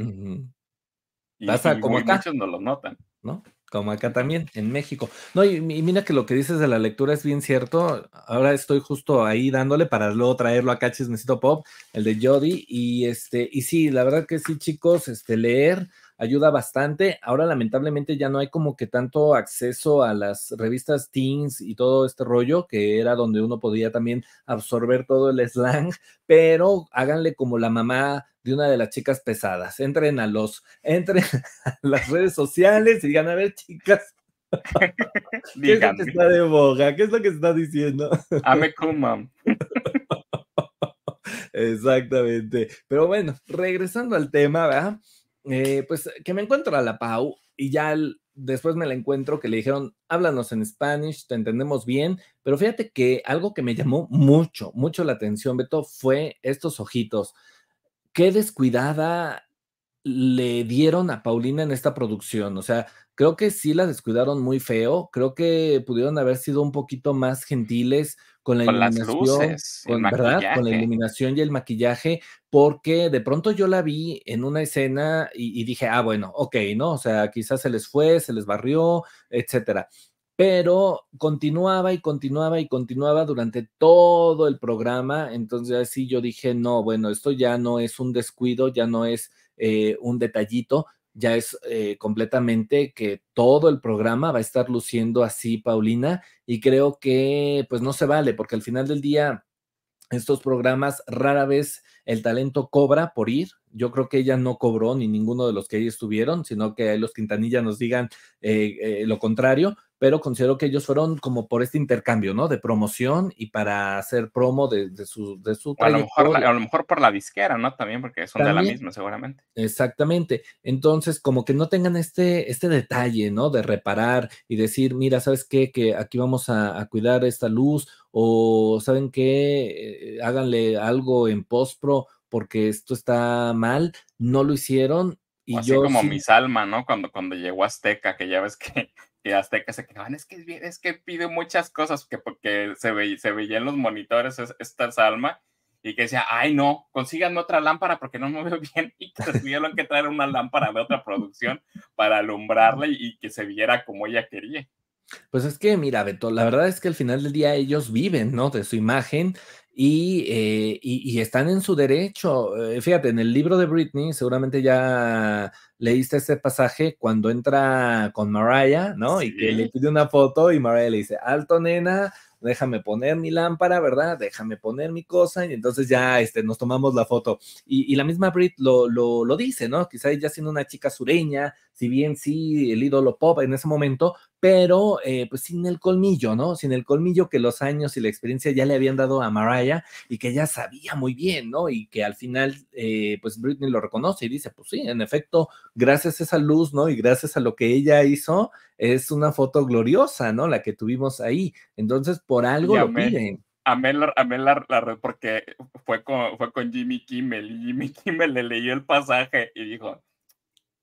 S1: y, como muchos
S2: no lo notan.
S1: ¿No? Como acá también, en México. No, y, mira que lo que dices de la lectura es bien cierto. Ahora estoy justo ahí dándole para luego traerlo acá, chismecito pop, el de Jody. Y este, y sí, la verdad que sí, chicos, este, leer ayuda bastante. Ahora lamentablemente ya no hay como que tanto acceso a las revistas teens y todo este rollo, que era donde uno podía también absorber todo el slang, pero háganle como la mamá de una de las chicas pesadas. Entren a los, entren a las redes sociales y digan, a ver, chicas. ¿Qué es lo que está de boga? ¿Qué es lo que está diciendo? Ame Exactamente. Pero bueno, regresando al tema, ¿verdad? Eh, pues que me encuentro a la Pau y ya después me la encuentro que le dijeron, háblanos en Spanish, te entendemos bien, pero fíjate que algo que me llamó mucho, mucho la atención, Beto, fue estos ojitos. Qué descuidada le dieron a Paulina en esta producción. O sea, creo que sí la descuidaron muy feo. Creo que pudieron haber sido un poquito más gentiles con la iluminación, la iluminación y el maquillaje, porque de pronto yo la vi en una escena y, y dije, ah, bueno, ok, ¿no? O sea, quizás se les fue, se les barrió, etcétera pero continuaba y continuaba y continuaba durante todo el programa. Entonces, así yo dije, no, bueno, esto ya no es un descuido, ya no es eh, un detallito, ya es eh, completamente que todo el programa va a estar luciendo así, Paulina, y creo que pues no se vale, porque al final del día, estos programas rara vez el talento cobra por ir. Yo creo que ella no cobró ni ninguno de los que ahí estuvieron, sino que los Quintanilla nos digan eh, lo contrario, pero considero que ellos fueron como por este intercambio, ¿no? De promoción y para hacer promo de, su, de su a lo, mejor, a
S2: lo mejor por la disquera, ¿no? También porque son de la misma, seguramente.
S1: Exactamente. Entonces, como que no tengan este, este detalle, ¿no? De reparar y decir, mira, ¿sabes qué? Que aquí vamos a, cuidar esta luz o, ¿saben qué? Eh, háganle algo en postpro porque esto está mal. No lo hicieron. Y yo así como mi
S2: alma, ¿no? Cuando, cuando llegó Azteca, que ya ves que que eh, Azteca se quedaban, es que, es que pide muchas cosas, que porque se, ve, se veía en los monitores esta Salma, y que decía, ay no, consíganme otra lámpara porque no me veo bien, y que tuvieron que traer una lámpara de otra producción para alumbrarla y, y que se viera como ella quería.
S1: Pues es que, mira, Beto, la verdad es que al final del día ellos viven, ¿no? De su imagen eh, y, están en su derecho. Eh, fíjate, en el libro de Britney, seguramente ya leíste ese pasaje cuando entra con Mariah, ¿no? Y que le pide una foto y Mariah le dice, alto nena, déjame poner mi lámpara, ¿verdad? Déjame poner mi cosa y entonces ya este, nos tomamos la foto. Y, la misma Brit lo, dice, ¿no? Quizá ya siendo una chica sureña, si bien sí, el ídolo pop en ese momento, pero eh, pues sin el colmillo, ¿no? Sin el colmillo que los años y la experiencia ya le habían dado a Mariah y que ella sabía muy bien, ¿no? Y que al final, eh, pues Britney lo reconoce y dice, pues sí, en efecto, gracias a esa luz, ¿no? Y gracias a lo que ella hizo, es una foto gloriosa, ¿no? La que tuvimos ahí. Entonces, por algo lo piden
S2: la, la, red porque fue con, fue con Jimmy Kimmel y Jimmy Kimmel le leyó el pasaje y dijo,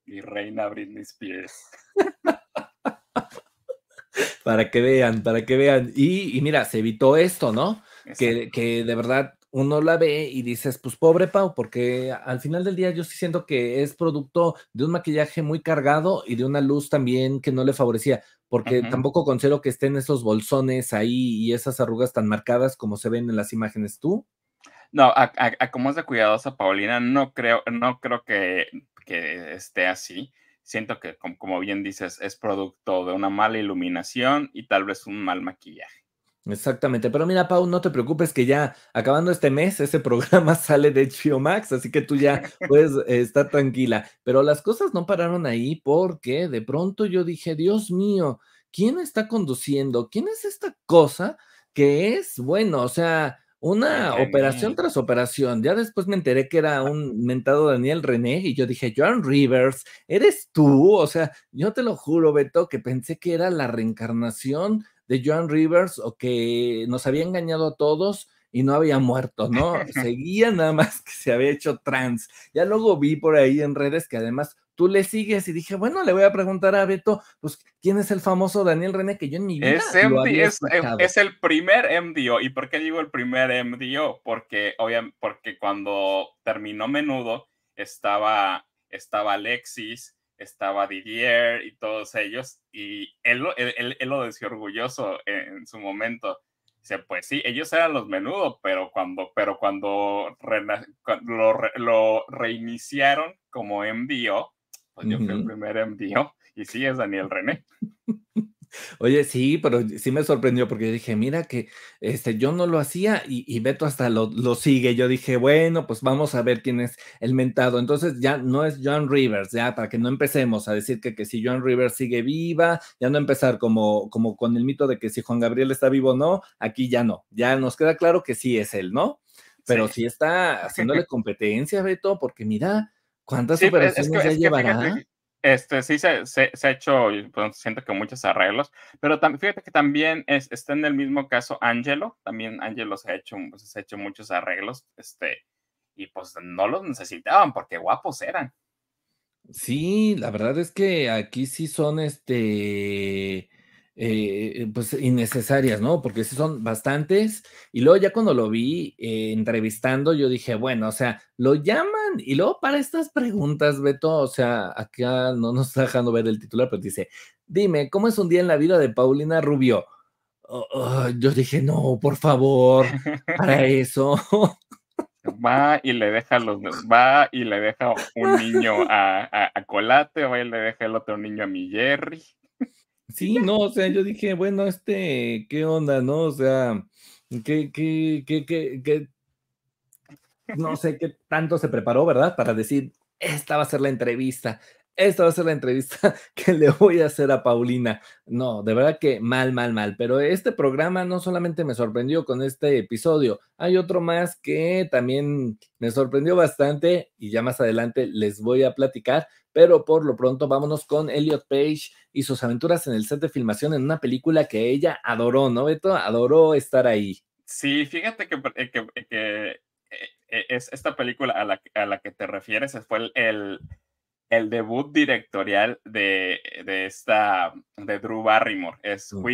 S2: mi reina Britney pies.
S1: para que vean, para que vean. y mira, se evitó esto, ¿no? que, de verdad uno la ve y dices, pues pobre Pau, porque al final del día yo sí siento que es producto de un maquillaje muy cargado y de una luz también que no le favorecía, porque tampoco considero que estén esos bolsones ahí y esas arrugas tan marcadas como se ven en las imágenes tú.
S2: No, a, como es de cuidadosa Paulina, no creo, no creo que, que esté así siento que, como bien dices, es producto de una mala iluminación y tal vez un mal maquillaje.
S1: Exactamente, pero mira, Pau, no te preocupes que ya acabando este mes, ese programa sale de HBO así que tú ya puedes eh, estar tranquila. Pero las cosas no pararon ahí porque de pronto yo dije, Dios mío, ¿quién está conduciendo? ¿Quién es esta cosa que es, bueno, o sea, una operación tras operación. Ya después me enteré que era un mentado Daniel René y yo dije, John Rivers, ¿eres tú? O sea, yo te lo juro, Beto, que pensé que era la reencarnación de Joan Rivers o que nos había engañado a todos y no había muerto, ¿no? Seguía nada más que se había hecho trans. Ya luego vi por ahí en redes que además tú le sigues y dije, bueno, le voy a preguntar a Beto, pues, ¿quién es el famoso Daniel René que yo en mi vida es, eh, es,
S2: el primer MDO. ¿Y por qué digo el primer MDO? Porque, obviamente, porque cuando terminó Menudo estaba, estaba Alexis, estaba Didier y todos ellos, y él, lo decía orgulloso en, su momento. Dice, pues sí, ellos eran los menudos, pero cuando, pero cuando, lo, reiniciaron como envío, pues yo fui el primer envío, y sí es Daniel
S1: René. Oye, sí, pero sí me sorprendió porque yo dije, mira que este, yo no lo hacía y, y Beto hasta lo, sigue. Yo dije, bueno, pues vamos a ver quién es el mentado. Entonces ya no es John Rivers, ya para que no empecemos a decir que, que si John Rivers sigue viva, ya no empezar como, como con el mito de que si Juan Gabriel está vivo o no, aquí ya no. Ya nos queda claro que sí es él, ¿no? Pero sí, está haciéndole competencia, Beto, porque mira cuántas pues, operaciones ya llevará.
S2: Este, sí, se, ha hecho, pues, siento que muchos arreglos, pero fíjate que también está en el mismo caso Angelo, también Angelo se ha hecho, pues, se ha hecho muchos arreglos, este, y pues no los necesitaban porque guapos eran.
S1: Sí, la verdad es que aquí sí son, este, eh, pues innecesarias, ¿no? Porque sí son bastantes. Y luego ya cuando lo vi eh, entrevistando, yo dije, bueno, o sea, lo llaman y luego para estas preguntas, Beto, o sea, acá no nos está dejando ver el titular, pero dice, dime, ¿cómo es un día en la vida de Paulina Rubio? Oh, oh, yo dije, no, por favor, para eso.
S2: va y le deja los va y le deja un niño a, a, Colate, va y le deja el otro niño a mi
S1: Sí, no, o sea, yo dije, bueno, este, ¿qué onda, no? O sea, ¿qué, qué, qué, qué, qué? no sé qué tanto se preparó, ¿verdad? Para decir, esta va a ser la entrevista, esta va a ser la entrevista que le voy a hacer a Paulina. No, de verdad que mal, mal, mal. Pero este programa no solamente me sorprendió con este episodio, hay otro más que también me sorprendió bastante y ya más adelante les voy a platicar. Pero por lo pronto vámonos con Elliot Page y sus aventuras en el set de filmación en una película que ella adoró, ¿no, Beto? Adoró estar ahí.
S2: Sí, fíjate que, eh, eh, eh, es esta película a la, que te refieres fue el, debut directorial de, esta, de Drew Barrymore, es uh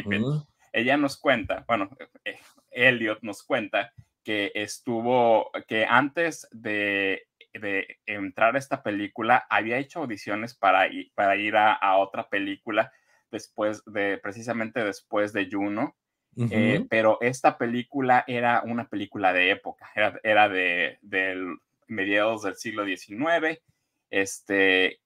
S2: Ella nos cuenta, bueno, Elliot nos cuenta que estuvo, que antes de de entrar a esta película, había hecho audiciones para, ir, para ir a, otra película después de, precisamente después de Juno, eh, pero esta película era una película de época, era, de, del mediados del siglo XIX, este,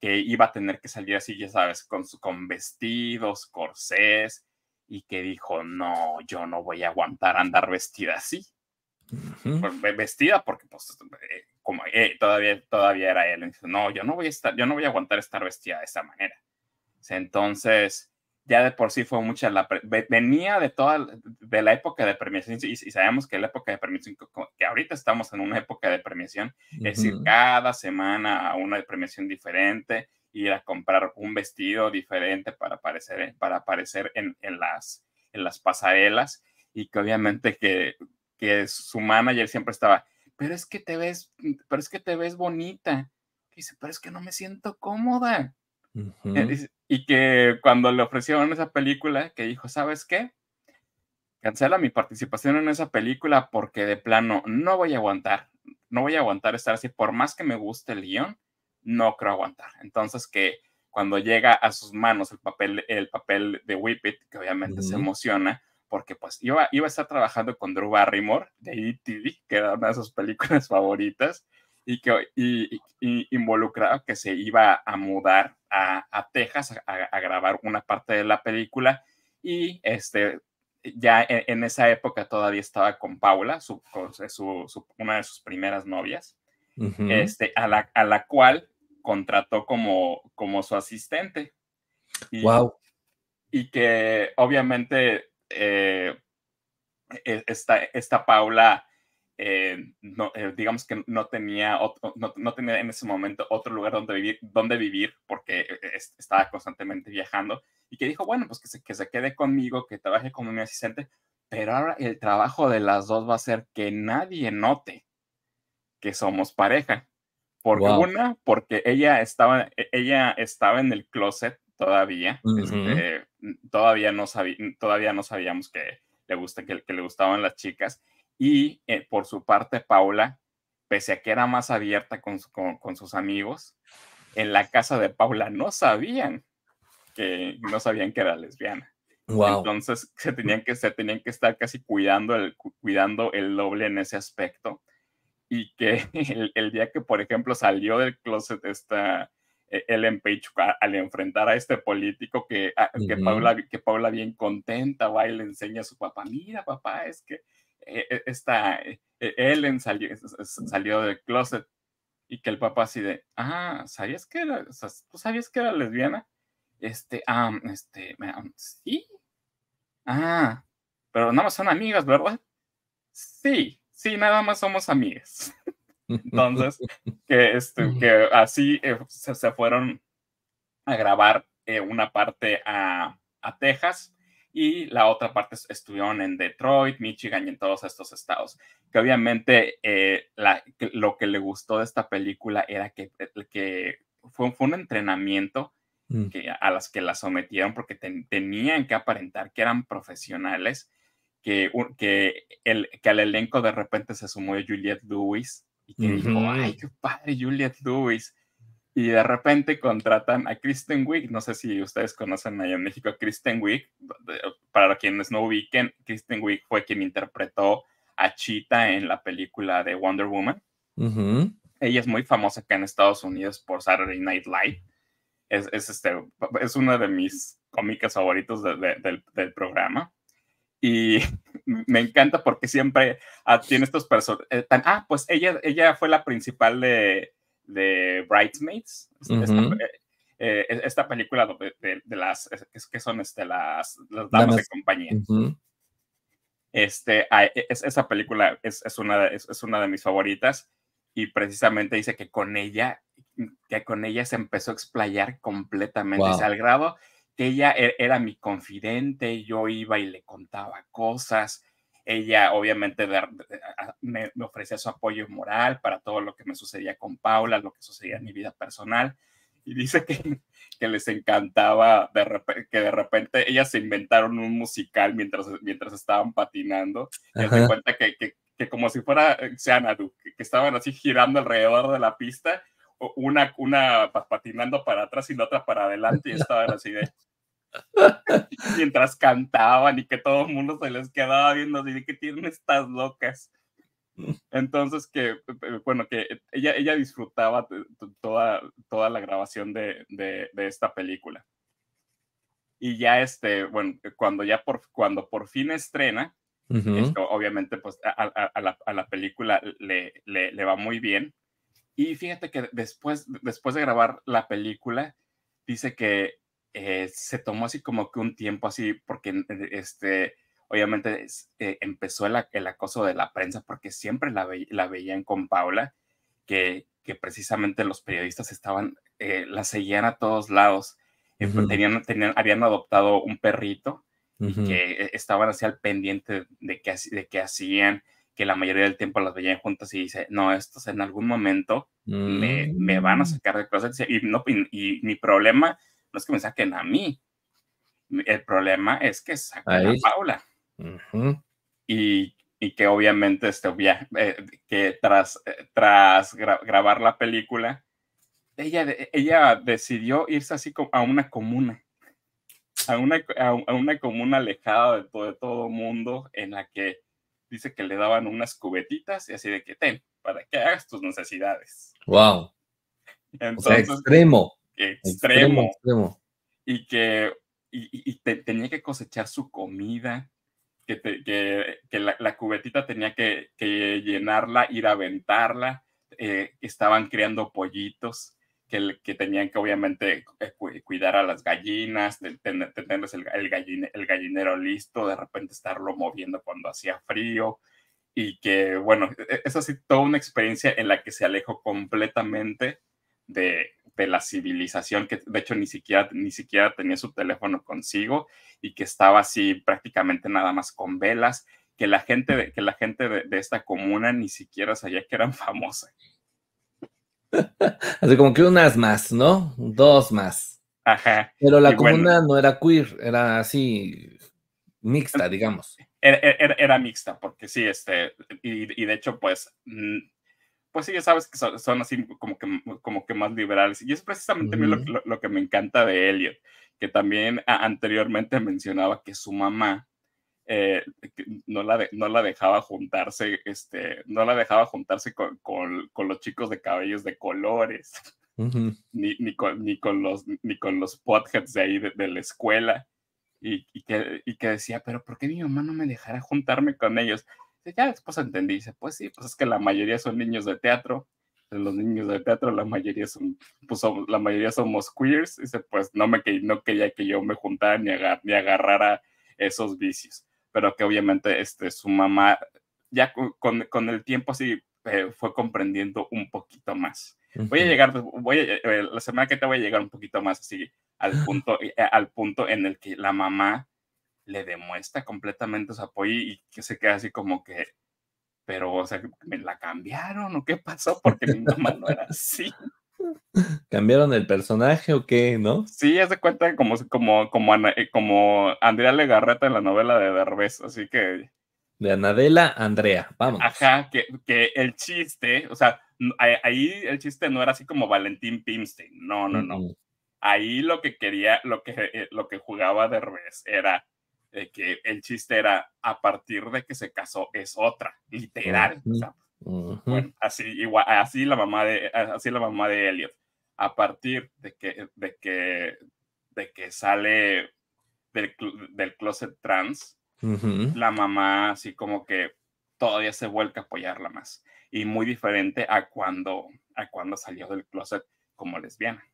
S2: que iba a tener que salir así, ya sabes, con, con vestidos, corsés, y que dijo, no, yo no voy a aguantar andar vestida así. Pues, vestida porque pues, eh, como eh, todavía, todavía era él. Dice, no, yo no voy a estar, yo no voy a aguantar estar vestida de esa manera. Entonces, ya de por sí fue mucha la venía de toda de la época de premiación y, sabemos que la época de premiación que ahorita estamos en una época de premiación, es decir, cada semana a una premiación diferente, ir a comprar un vestido diferente para aparecer eh, para aparecer en, en las en las pasarelas y que obviamente que que su manager siempre estaba pero es que te ves, mm, pero es que te ves bonita. dice, pero es que no me siento cómoda. Y que cuando le ofrecieron esa película, que dijo, ¿sabes qué? Cancela mi participación en esa película porque de plano no voy a aguantar. No voy a aguantar estar así. Por más que me guste el guión, no creo aguantar. Entonces que cuando llega a sus manos el papel, el papel de Whippet, que obviamente se emociona, porque pues iba, iba a estar trabajando con Drew Barrymore de ETV, que era una de sus películas favoritas, y que y, que se iba a mudar a, a Texas a, grabar una parte de la película, y este, ya e, en, esa época todavía estaba con Paula, su, su, una de sus primeras novias, este, a, la, a la cual contrató como, como su asistente. Y, wow. Y que obviamente eh, e, esta, esta, Paula, eh, eh, digamos que no tenía, no, tenía en ese momento otro lugar donde vivir, donde vivir porque estaba constantemente viajando y que dijo, bueno, pues que se, que se quede conmigo, que trabaje como mi asistente, pero ahora el trabajo de las dos va a ser que nadie note que somos pareja. Porque una, porque ella estaba, e, ella estaba en el closet todavía. Este, mm, todavía, no mm, todavía no sabíamos que le, gusta, que, le gustaban las chicas. Y eh, por su parte, Paula, pese a que era más abierta con, con, sus amigos, en la casa de Paula no sabían que, no sabían que era lesbiana. Entonces se tenían, que, se tenían que estar casi cuidando el, cuidando el doble en ese aspecto. Y que el, el día que, por ejemplo, salió del closet esta, e-, Ellen Page al enfrentar a este político que, que, Paula, bien contenta va le enseña a su papá, mira papá, es que está eh, e-, esta e-, Ellen salió, salió del closet y que el papá así de, ah, ¿sabías que era, ¿tú sabías que era lesbiana? Este, ah, este, sí. Ah, pero nada más son amigas, ¿verdad? Sí, sí, nada más somos amigas.
S1: Entonces,
S2: que, este, que así eh, se, fueron a grabar eh, una parte a, Texas y la otra parte estuvieron en Detroit, Michigan y en todos estos estados. Que obviamente eh, lo que le gustó de esta película era que, que fue, un entrenamiento mm. que, a las que la sometieron porque tenían que aparentar que eran profesionales, que, el, que al elenco de repente se sumó Juliette Lewis, y que dijo, ay, qué padre, Juliette Lewis. Y de repente contratan a Kristen Wiig, no sé si ustedes conocen allá en México a Kristen Wiig, para quienes no ubiquen, Kristen Wiig fue quien interpretó a Cheetah en la película de Wonder Woman. Ella es muy famosa acá en Estados Unidos por Saturday Night Live. Es, es, este, es una de mis cómicas favoritos del, del programa. Y me encanta porque siempre ah, tiene estos personajes. Eh, ah, pues ella, ella fue la principal de, de Bridesmaids. Eh, esta, película de, de, las que son este, las, damas, de compañía. Este, ah, e, es, esa película es, una, es, una de mis favoritas y precisamente dice que con ella, que con ella se empezó a explayar completamente, al grado ella e, era mi confidente, yo iba y le contaba cosas, ella obviamente me, ofrecía su apoyo moral para todo lo que me sucedía con Paula, lo que sucedía en mi vida personal. Y dice que, que les encantaba que de repente ellas se inventaron un musical mientras, mientras estaban patinando. Y se cuenta que, como si fuera eh, Xanadu, que, que estaban así girando alrededor de la pista una, una patinando para atrás y la otra para adelante y estaban así de... Mientras cantaban y que todo el mundo se les quedaba viendo así de que tienen estas locas. Entonces, que, bueno, que ella, ella disfrutaba toda, toda la grabación de, de, esta película. Y ya, este, bueno, cuando ya por, cuando por fin estrena, obviamente, pues a, la, película le, le va muy bien. Y fíjate que después, después de grabar la película, dice que eh, se tomó así como que un tiempo así, porque este, obviamente eh, empezó el, acoso de la prensa, porque siempre la, veían con Paula, que, precisamente los periodistas estaban, eh, la seguían a todos lados. tenían, habían adoptado un perrito y que estaban así al pendiente de que de qué hacían que la mayoría del tiempo las veían juntas y dice, no, estos en algún momento
S1: me, me,
S2: van a mm. sacar de cosas Y, no, y, mi problema no es que me saquen a mí, el problema es que sacan a Paula. y, y, que obviamente, este, eh, que tras, eh, tras grabar la película, ella, ella decidió irse así como a una comuna. A una, a una comuna
S1: alejada
S2: de todo, de todo mundo en la que dice que le daban unas cubetitas y así de que ten, para que hagas tus necesidades.
S1: Wow. Entonces, extremo. Extremo.
S2: Y que y, tenía que cosechar su comida, que, que, la, cubetita tenía que, llenarla, ir a aventarla, eh, estaban criando pollitos que, tenían que obviamente eh, cuidar a las gallinas, tener, el, gallinero listo, de repente estarlo moviendo cuando hacía frío y que, bueno, e, es así toda una experiencia en la que se alejó completamente de, de, la civilización, que de hecho ni siquiera, ni siquiera tenía su teléfono consigo y que estaba así prácticamente nada más con velas, que la gente, que la gente de, de esta comuna ni siquiera
S1: sabía que eran famosas. Así como que unas más, ¿no? Dos más. Ajá. Pero la comuna no era queer, era así mixta, digamos.
S2: Era, mixta, porque sí, este, y, de hecho, pues, mm, pues sí, ya sabes que son, así como que, como que más liberales. Y es precisamente lo que me encanta de Elliot, que también anteriormente mencionaba que su mamá eh, no, la no la dejaba juntarse, este, no la dejaba juntarse con, los chicos de cabellos de colores, ni, con, los, ni con los potheads de ahí de, la escuela, y, que, decía, pero ¿por qué mi mamá no me dejará juntarme con ellos? ya después entendí, pues sí, pues es que la mayoría son niños de teatro, pues los niños de teatro, la mayoría son, pues somos, la mayoría somos queers, se pues no me no quería que yo me juntara ni, ni agarrara esos vicios pero que obviamente este, su mamá ya con, el tiempo así eh, fue comprendiendo un poquito más. Voy a llegar, eh, eh, la semana que te voy a llegar un poquito más así al punto, al punto en el que la mamá le demuestra completamente su apoyo y que se queda así como que, pero, o sea, la cambiaron o qué pasó? Porque mi mamá no era así.
S1: ¿Cambiaron el personaje o qué, no?
S2: Sí, se cuenta como, como, como, eh, como Andrea Legarreta en la novela de Derbez, así que... De Anadela Andrea, vamos. Ajá, que, que el chiste, o sea, ahí el chiste no era así como Valentín Pimstein, no, no, no. Ahí lo que quería, lo que, eh, lo que jugaba Derbez era que el chiste era a partir de que se casó es otra, literal.
S1: Bueno,
S2: así, igual, así la mamá de, así la mamá de Elliot. A partir de que, de que, de que sale del, closet trans, la mamá así como que todavía se vuelve a apoyarla más. Y muy diferente a cuando, a cuando salió del closet como lesbiana.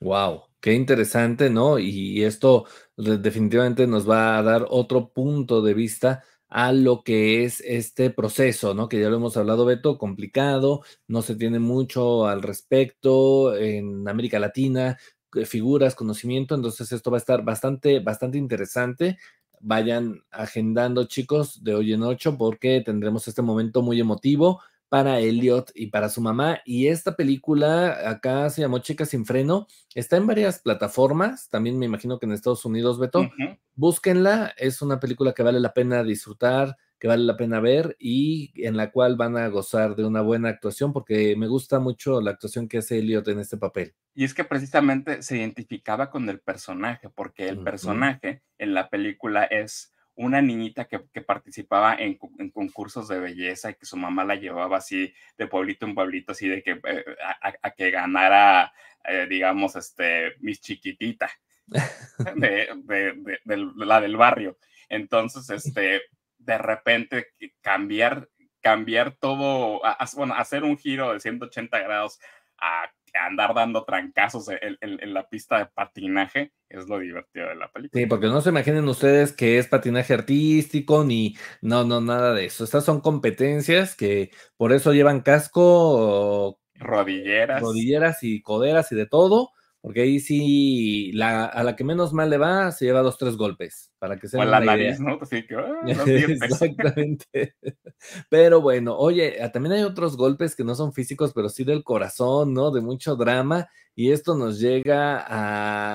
S1: Wow, qué interesante, ¿no? Y esto definitivamente nos va a dar otro punto de vista a lo que es este proceso, ¿no? Que ya lo hemos hablado, Beto, complicado, no se tiene mucho al respecto en América Latina, eh, figuras, conocimiento, entonces esto va a estar bastante, bastante interesante. Vayan agendando, chicos, de hoy en ocho, porque tendremos este momento muy emotivo para Elliot y para su mamá. Y esta película, acá se llamó Chicas sin freno, está en varias plataformas, también me imagino que en Estados Unidos, Beto. Búsquenla, es una película que vale la pena disfrutar, que vale la pena ver y en la cual van a gozar de una buena actuación, porque me gusta mucho la actuación que hace Elliot en este papel. Y es que precisamente se identificaba con el personaje, porque el personaje
S2: en la película es una niñita que, participaba en, concursos de belleza y que su mamá la llevaba así de pueblito en pueblito, así de que eh, a, que ganara, eh, digamos, este, mis chiquitita, de, la del barrio. Entonces, este, de repente cambiar, cambiar todo, bueno, hacer un giro de 180 grados a andar dando trancazos e-, en, la pista de patinaje es lo divertido de la película. Sí, porque no
S1: se imaginen ustedes que es patinaje artístico ni no, no, nada de eso. Estas son competencias que por eso llevan casco, rodilleras, rodilleras y coderas y de todo porque ahí sí, la, a la que menos mal le va, se lleva dos, tres golpes, para que se o la nariz, ¿no? Así pues que, ah, Exactamente. Pero bueno, oye, ah, también hay otros golpes que no son físicos, pero sí del corazón, ¿no? De mucho drama. Y esto nos llega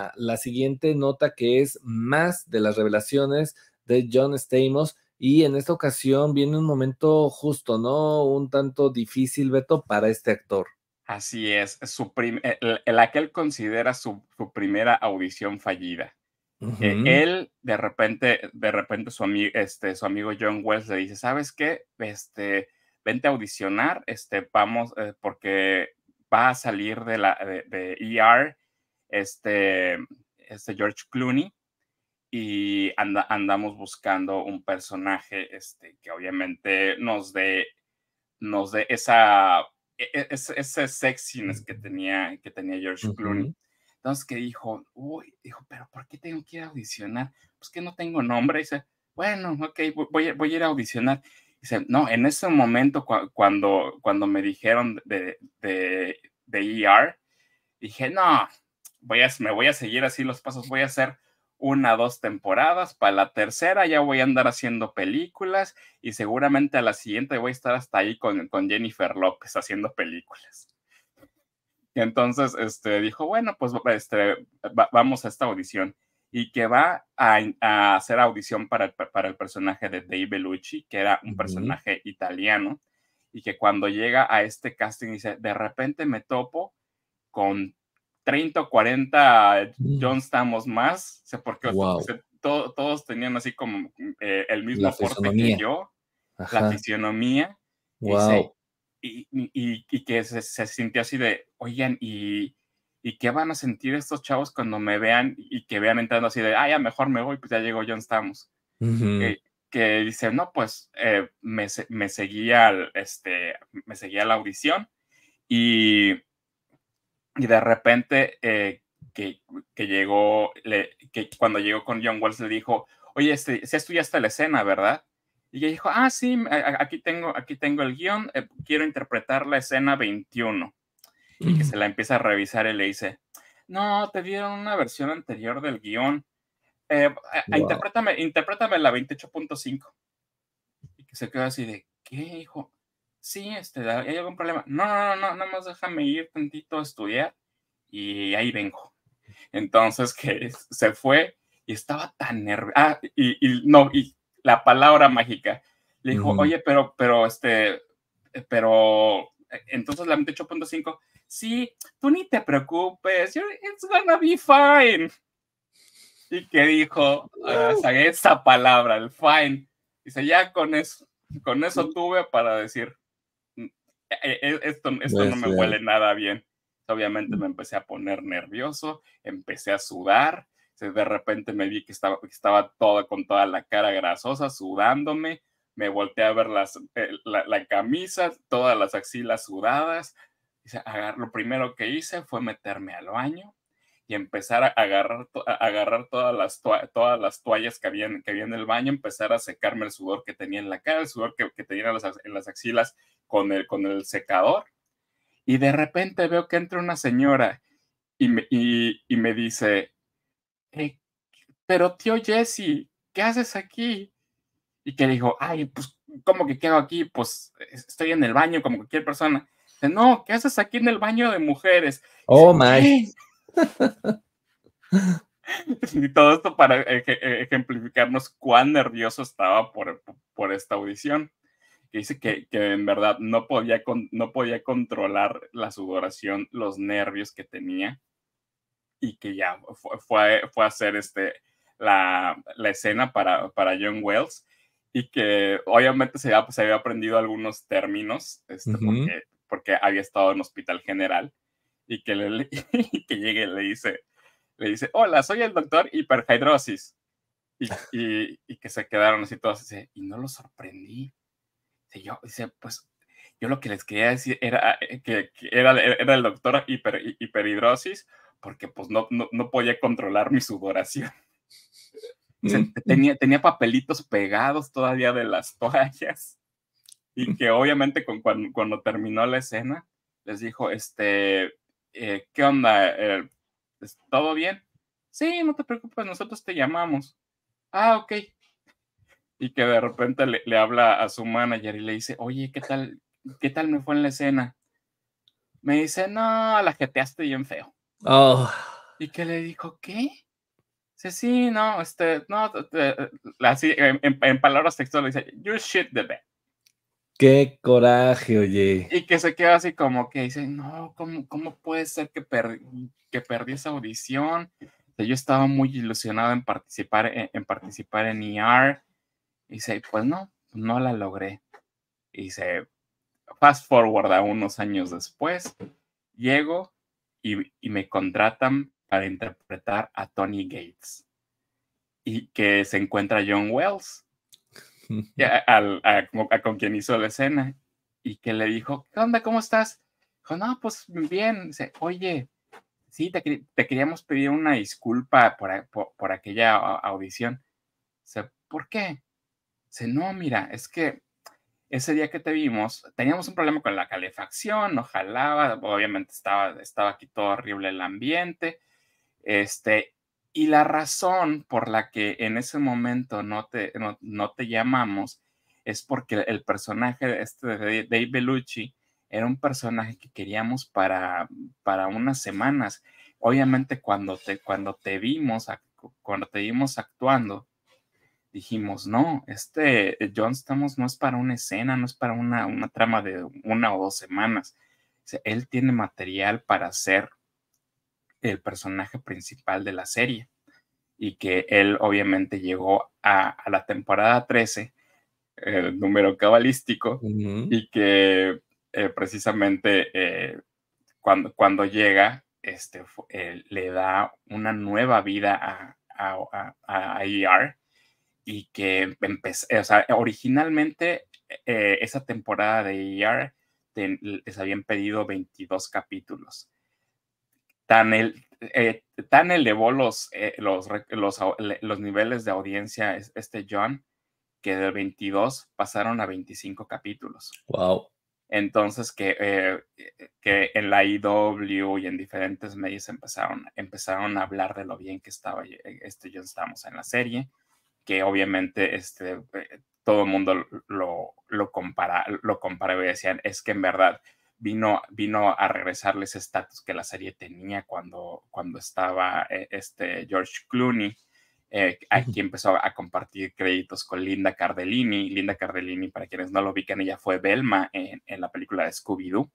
S1: a la siguiente nota que es más de las revelaciones de John Stamos. Y en esta ocasión viene un momento justo, ¿no? Un tanto difícil, Beto, para este actor. Así es, su e, la que él
S2: considera su, primera audición fallida.
S1: E, él,
S2: de repente, de repente su, este, su amigo John Wells le dice, ¿sabes qué? Este, vente a audicionar, este, vamos, eh, porque va a salir de, la, de, ER este, este George Clooney y andamos buscando un personaje este, que obviamente nos dé, nos dé esa e, e, ese, ese sexiness que tenía, que tenía George Clooney. Entonces que dijo, uy, dijo, pero ¿por qué tengo que ir a audicionar? Pues que no tengo nombre. Y dice, bueno, ok, voy, voy a ir a audicionar. dice, no, en ese momento cuando, cuando me dijeron de, de, de ER, dije, no, voy a, me voy a seguir así los pasos, voy a hacer una, dos temporadas, para la tercera ya voy a andar haciendo películas y seguramente a la siguiente voy a estar hasta ahí con, con Jennifer López haciendo películas. Y entonces este, dijo, bueno, pues este, vamos a esta audición y que va a, hacer audición para el, para el, personaje de Dave Bellucci, que era un personaje italiano, y que cuando llega a este casting dice, de repente me topo con 30 o 40 mm. John Stamos más, porque todos tenían así como eh, el mismo aporte que yo, la fisionomía, y, que se, sintió así de, oigan, y, qué van a sentir estos chavos cuando me vean y que vean entrando así de, ah, ya mejor me voy, pues ya llegó John Stamos? que, dice, no, pues eh, me, me, seguía, este, me seguía la audición y y de repente, eh, que, llegó, que cuando llegó con John Walsh le dijo, oye, este, si estudiaste la escena, ¿verdad? Y ella dijo, ah, sí, aquí tengo, aquí tengo el guión, eh, quiero interpretar la escena 21. Y que se la empieza a revisar y le dice, no, te dieron una versión anterior del guión. Eh, interprétame, interprétame la 28.5. Y que se quedó así de, ¿qué, hijo? sí, este, hay algún problema. No, no, no, no, nada más déjame ir tantito a estudiar y ahí vengo. Entonces que se fue y estaba tan nervioso. Ah, y, no, y la palabra mágica. Le dijo, oye, pero, pero, este, eh, pero, eh, entonces la mente 8.5. sí, tú ni te preocupes, it's gonna be fine. Y que dijo, ah, esa palabra, el fine. Dice, ya con eso, con eso tuve para decir, eh, eh, esto, esto pues no me huele nada bien. Obviamente mm. me empecé a poner nervioso, empecé a sudar, de repente me vi que estaba, que estaba toda con toda la cara grasosa, sudándome, me volteé a ver las, eh, la, la, camisa, todas las axilas sudadas. lo primero que hice fue meterme al baño y empezar a agarrar, agarrar todas, las todas las toallas que había, que había en el baño, empezar a secarme el sudor que tenía en la cara, el sudor que, que tenía en las, en las axilas con el, con el secador. Y de repente veo que entra una señora y me, y, me dice, eh, pero tío Jesse, ¿qué haces aquí? Y que dijo, ay, pues, ¿cómo que quedo aquí? Pues estoy en el baño como cualquier persona. Dice, no, ¿qué haces aquí en el baño de mujeres?
S1: Oh, my.
S2: y todo esto para ejemplificarnos cuán nervioso estaba por, por esta audición que dice que, que en verdad no podía, no podía controlar la sudoración, los nervios que tenía y que ya fue, fue, a hacer este, la, la, escena para, para John Wells y que obviamente se había, se había aprendido algunos términos este, porque, porque, había estado en hospital general y que, le, que llegue y le dice, le dice, hola, soy el doctor hiperhidrosis. Y, y, y, que se quedaron así todos así, y no lo sorprendí. Y yo, dice, pues yo lo que les quería decir era eh, que, era, era, el doctor hiperhidrosis, porque pues no, no, podía controlar mi sudoración. Mm, mm. tenía, tenía papelitos pegados todavía de las toallas y mm. que obviamente cuando, terminó la escena les dijo, este, eh, ¿qué onda? Eh, ¿Todo bien? Sí, no te preocupes, nosotros te llamamos. Ah, ok y que de repente le, habla a su manager y le dice, oye, ¿qué tal, qué tal me fue en la escena? Me dice, no, la jeteaste bien feo. Oh. Y que le dijo, ¿qué? Sí, sí, no, este, no, eh, así, en, palabras textuales dice, you shit the bed.
S1: Qué coraje, oye.
S2: Y que se queda así como que dice, no, ¿cómo, cómo puede ser que, que perdí esa audición? yo estaba muy ilusionado en participar en, en participar en ER y dice, pues no, no la logré. Y se fast forward a unos años después, llego y, y me contratan para interpretar a Tony Gates y que se encuentra John Wells, con quien hizo la escena, y que le dijo, ¿qué onda? ¿Cómo estás? Dijo, no, pues bien. Dice, oye, sí, te, te, queríamos pedir una disculpa por, por, por aquella audición. Dice, ¿por qué? Dice, no, mira, es que ese día que te vimos, teníamos un problema con la calefacción, ojalá, obviamente estaba, estaba aquí todo horrible el ambiente, este, y la razón por la que en ese momento no te, no, te llamamos es porque el personaje este de Dave Bellucci era un personaje que queríamos para, para unas semanas. Obviamente cuando te, cuando te vimos, cuando te vimos actuando, dijimos, no, este eh, John Stamos no es para una escena, no es para una, trama de una o dos semanas. él tiene material para ser el personaje principal de la serie y que él obviamente llegó a, la temporada 13, el número cabalístico, y que eh, precisamente eh, cuando, llega, este, le da una nueva vida a, a, a ER y que empecé, originalmente eh, esa temporada de ER les habían pedido 22 capítulos. Tan, el, eh, tan elevó eh, los, los, niveles de audiencia este John que de 22 pasaron a 25 capítulos. Wow. Entonces que, que en la IW y en diferentes medios empezaron, empezaron a hablar de lo bien que estaba este John Stamos en la serie que obviamente este, eh, todo el mundo lo, lo, compara, lo compara y decían, es que en verdad vino, vino a regresarle ese estatus que la serie tenía cuando, cuando estaba eh, este George Clooney. Eh, aquí empezó a compartir créditos con Linda Cardellini. Linda Cardellini, para quienes no lo ubican, ella fue Belma en, la película de Scooby-Doo.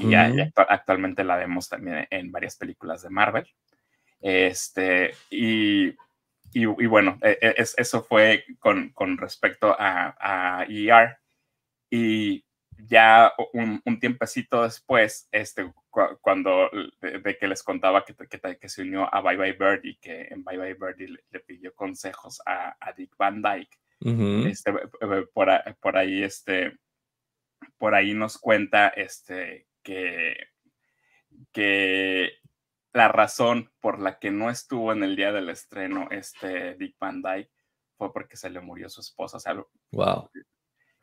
S2: Y actualmente la vemos también en varias películas de Marvel. Este, y y, bueno, e, e, eso fue con, con respecto a, a, ER. Y ya un, tiempecito después, este, cuando de, que les contaba que, que, se unió a Bye Bye Bird y que en Bye Bye Bird le, pidió consejos a, Dick Van Dyke, este, eh, eh, por, por, ahí este, por ahí nos cuenta este, que, que la razón por la que no estuvo en el día del estreno este Dick Van Dyke fue porque se le murió su esposa. O sea, wow.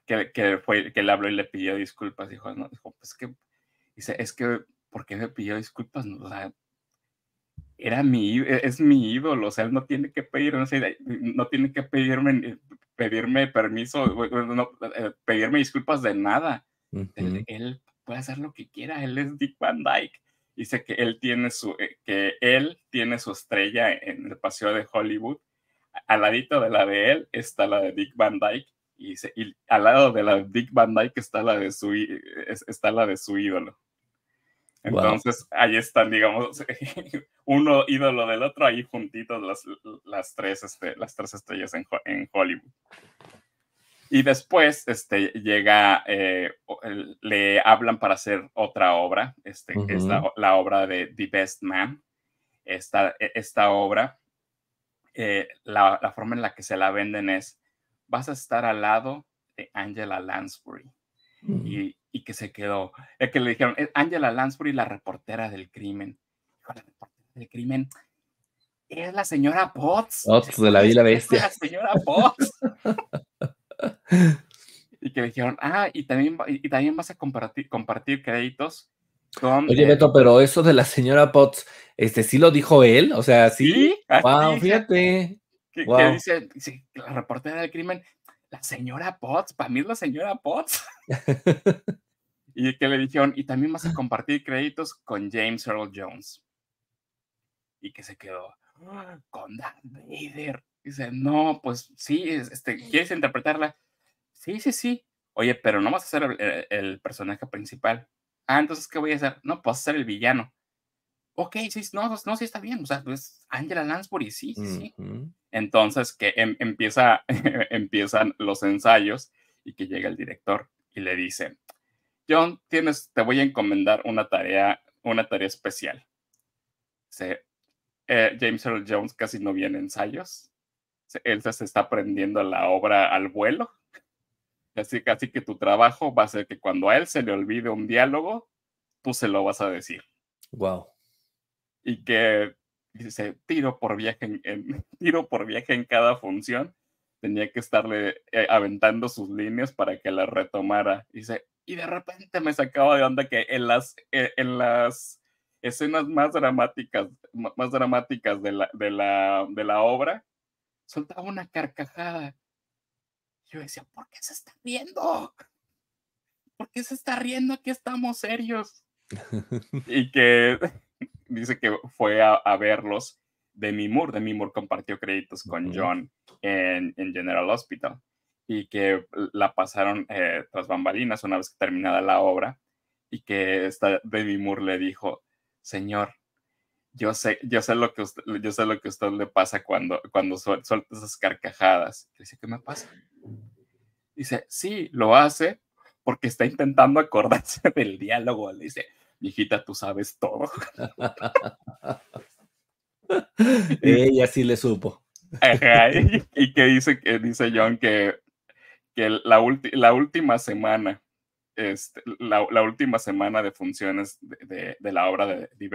S2: Que, que, fue, que le habló y le pidió disculpas. Dijo, no, dijo, pues que, dice, es que, ¿por qué me pidió disculpas? No, o sea, era mi, e-, es mi ídolo, o sea, él no tiene que pedir, no, sé, no tiene que pedirme, pedirme permiso, eh, pedirme disculpas de nada. él, él, puede hacer lo que quiera, él es Dick Van Dyke dice que él tiene su, eh, que él tiene su estrella en el paseo de Hollywood. Al ladito de la de él está la de Dick Van Dyke y, al lado de la de Dick Van Dyke está la de su, está la de su ídolo. Entonces ahí están, digamos, uno ídolo del otro, ahí juntitos las, las tres, este, las tres estrellas en, en Hollywood. Y después este, llega, eh, le hablan para hacer otra obra, este, la, obra de The Best Man. Esta, e, esta obra, eh, la, la, forma en la que se la venden es, vas a estar al lado de Angela Lansbury. Mm. y, y, que se quedó, que le dijeron, eh, Angela Lansbury, la reportera del crimen. Dijo, la reportera del crimen, es la señora Potts. Potts de la vida Bestia. Es la señora Potts. y que dijeron, ah, y también, y también vas a compartir, créditos
S1: con... Oye, Beto, pero eso de la señora Potts, este, ¿sí lo dijo él? O sea, sí. Wow, fíjate. Que,
S2: dice, la reportera del crimen, la señora Potts, para mí es la señora Potts. y que le dijeron, y también vas a compartir créditos con James Earl Jones. Y que se quedó ¡Ah, con Dan Vader. Dice, no, pues sí, este, ¿quieres interpretarla? Sí, sí, sí. Oye, pero no vas a ser el, personaje principal. Ah, entonces, ¿qué voy a hacer? No, vas pues, ser el villano. Ok, sí, no, no, sí está bien. O sea, pues Angela Lansbury, sí, sí, Entonces, que em, empieza, empiezan los ensayos y que llega el director y le dice, John, tienes, te voy a encomendar una tarea, una tarea especial. Eh, James Earl Jones casi no viene ensayos. él se está aprendiendo la obra al vuelo. Así, que tu trabajo va a ser que cuando a él se le olvide un diálogo, tú se lo vas a decir. Wow. Y que dice, tiro por viaje en, tiro por viaje en cada función, tenía que estarle eh, aventando sus líneas para que la retomara. Y y de repente me sacaba de onda que en las, eh, en las escenas más dramáticas, más dramáticas de la, de la obra, soltaba una carcajada yo decía, ¿por qué se está riendo? ¿Por qué se está riendo? Aquí estamos serios. y que dice que fue a, verlos Demi Moore. Demi Moore compartió créditos con John en, General Hospital y que la pasaron eh, tras bambalinas una vez terminada la obra y que esta Demi Moore le dijo, señor, yo sé, yo sé lo que yo sé lo que a usted le pasa cuando, cuando suelta esas carcajadas. Dice, ¿qué me pasa? Dice, sí, lo hace porque está intentando acordarse del diálogo. Le dice, hijita, tú sabes todo. Ella
S1: sí le supo.
S2: y, que dice, que dice John que, que la, la última semana, este, la, última semana de funciones de, la obra de The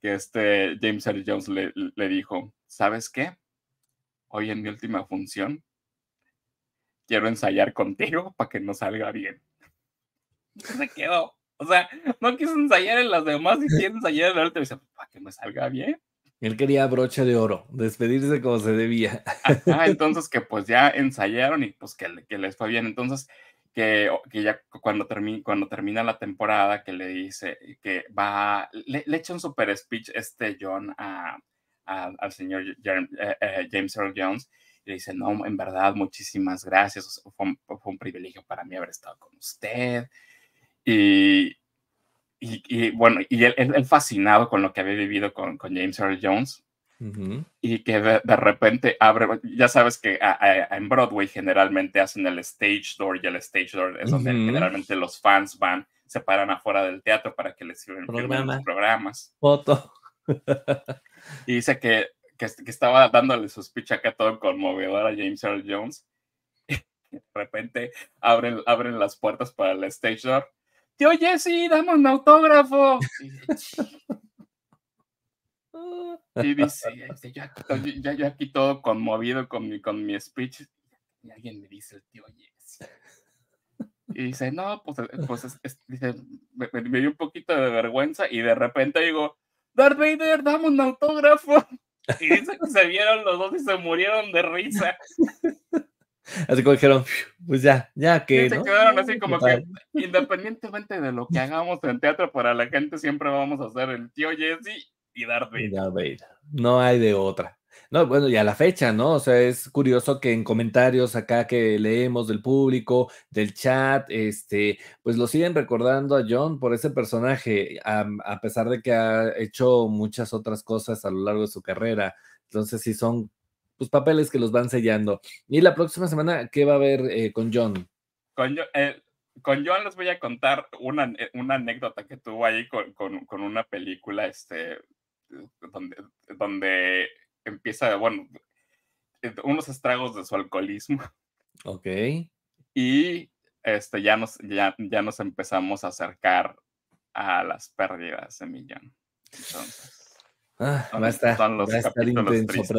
S2: que este James Earl Jones le, dijo, ¿sabes qué? Hoy en mi última función, quiero ensayar contigo para que no salga bien. Se quedó. O sea, no quiso ensayar en las demás y quiere ensayar en la última. para que me salga bien.
S1: Él quería brocha de oro, despedirse como se debía.
S2: entonces que pues ya ensayaron y pues que, que les fue bien. Entonces, que, que ya cuando, cuando termina la temporada, que le dice eh, que va, le, echa un super speech este John a, al señor eh, eh, James Earl Jones y le dice, no, en verdad, muchísimas gracias, fue, un, privilegio para mí haber estado con usted. Y, y, bueno, y él, fascinado con lo que había vivido con, con James Earl Jones, y que de, repente abre, ya sabes que en Broadway generalmente hacen el stage door y el stage door es donde generalmente los fans van, se paran afuera del teatro para que les sirven los programas. Foto. y dice que, estaba dándole sus speech acá todo conmovedor a James Earl Jones. de repente abren, abren las puertas para el stage door. Tío Jesse, dame un autógrafo. Y dice, ya yo, aquí, todo conmovido con mi, con mi speech. Y alguien me dice, el tío, Jesse Y dice, no, pues, eh, pues dice, me, dio un poquito de vergüenza y de repente digo, Darth Vader, dame un autógrafo. Y dice que se vieron los dos y se murieron de risa.
S1: Así como dijeron, pues ya, ya que. se quedaron así como que,
S2: independientemente de lo que hagamos en teatro, para la gente siempre vamos a hacer el tío Jesse
S1: no hay de otra. No, bueno, y a la fecha, ¿no? O sea, es curioso que en comentarios acá que leemos del público, del chat, este, pues lo siguen recordando a John por ese personaje, a, pesar de que ha hecho muchas otras cosas a lo largo de su carrera. Entonces, sí son pues, papeles que los van sellando. Y la próxima semana, ¿qué va a haber eh, con John? Con, eh, con,
S2: John les voy a contar una, eh, anécdota que tuvo ahí con, con una película, este, donde, donde empieza, bueno, eh, unos estragos de su alcoholismo. Ok. Y este, ya, nos, ya, nos empezamos a acercar a las pérdidas de
S1: ah, va a estar, intenso.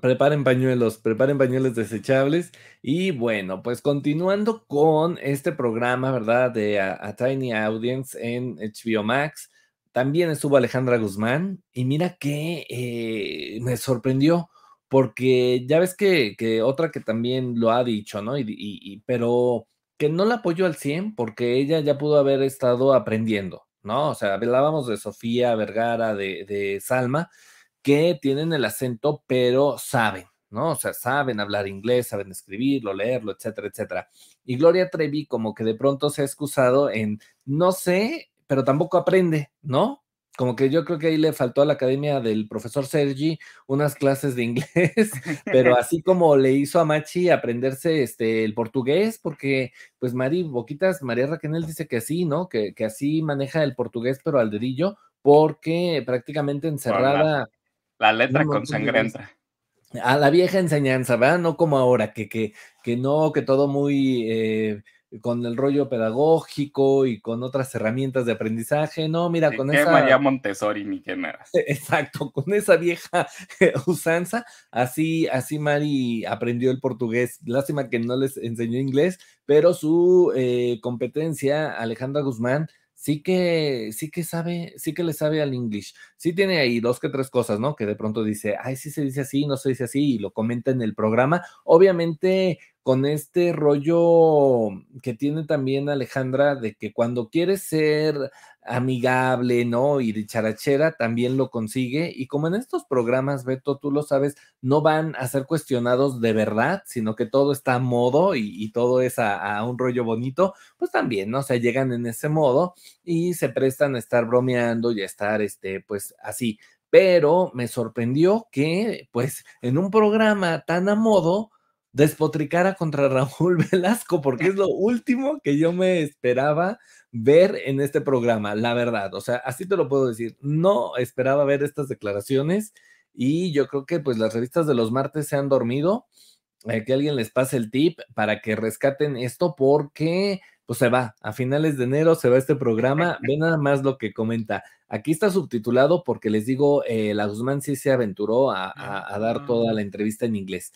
S1: Preparen, pañuelos, preparen pañuelos desechables. Y bueno, pues continuando con este programa, ¿verdad? De a Tiny Audience en HBO Max. También estuvo Alejandra Guzmán y mira que eh, me sorprendió porque ya ves que, otra que también lo ha dicho, ¿no? Y, pero que no la apoyó al 100 porque ella ya pudo haber estado aprendiendo, ¿no? O sea, hablábamos de Sofía Vergara, de, de Salma, que tienen el acento, pero saben, ¿no? O sea, saben hablar inglés, saben escribirlo, leerlo, etcétera, etcétera. Y Gloria Trevi como que de pronto se ha excusado en, no sé pero tampoco aprende, ¿no? Como que yo creo que ahí le faltó a la academia del profesor Sergi unas clases de inglés,
S2: pero así
S1: como le hizo a Machi aprenderse este, el portugués, porque pues Mari Boquitas, María Raquel dice que sí, ¿no? Que, que así maneja el portugués, pero al dedillo, porque prácticamente encerrada. La, letra con pues, sangrenta a la vieja enseñanza, ¿verdad? No como ahora, que, que, que no, que todo muy eh, con el rollo pedagógico y con otras herramientas de aprendizaje. No, mira, con esa. María Montessori, ni qué, nada. Exacto, con esa vieja usanza, así, así Mari aprendió el portugués. Lástima que no les enseñó inglés, pero su eh, competencia, Alejandra Guzmán, sí que, sí que sabe, sí que le sabe al inglés. Sí tiene ahí dos que tres cosas, ¿no? Que de pronto dice, ay, sí se dice así, no se dice así, y lo comenta en el programa. Obviamente, con este rollo que tiene también Alejandra de que cuando quiere ser amigable, ¿no? Y de charachera, también lo consigue. Y como en estos programas, Beto, tú lo sabes, no van a ser cuestionados de verdad, sino que todo está a modo y, todo es a, un rollo bonito, pues también, ¿no? O sea, llegan en ese modo y se prestan a estar bromeando y a estar, este, pues así. Pero me sorprendió que, pues, en un programa tan a modo, despotricara contra Raúl Velasco, porque es lo último que yo me esperaba ver en este programa, la verdad. O sea, así te lo puedo decir. No esperaba ver estas declaraciones y yo creo que pues las revistas de los martes se han dormido. Eh, que alguien les pase el tip para que rescaten esto porque pues se va, a finales de enero se va este programa, ve nada más lo que comenta. Aquí está subtitulado porque les digo, eh, la Guzmán sí se aventuró a dar toda mm. la entrevista en inglés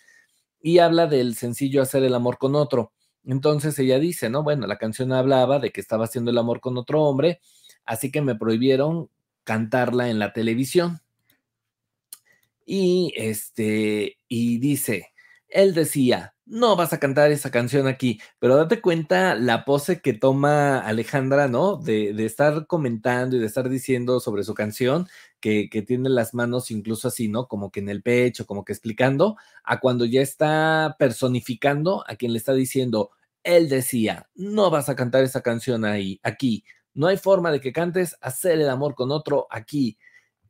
S1: y habla del sencillo hacer el amor con otro. Entonces ella dice, ¿no? Bueno, la canción hablaba de que estaba haciendo el amor con otro hombre, así que me prohibieron cantarla en la televisión. Y este, y dice, él decía, no vas a cantar esa canción aquí, pero date cuenta la pose que toma Alejandra, ¿no? De, estar comentando y de estar diciendo sobre su canción, que, que, tiene las manos incluso así, ¿no? Como que en el pecho, como que explicando, a cuando ya está personificando a quien le está diciendo, él decía, no vas a cantar esa canción ahí, aquí, no hay forma de que cantes hacer el amor con otro aquí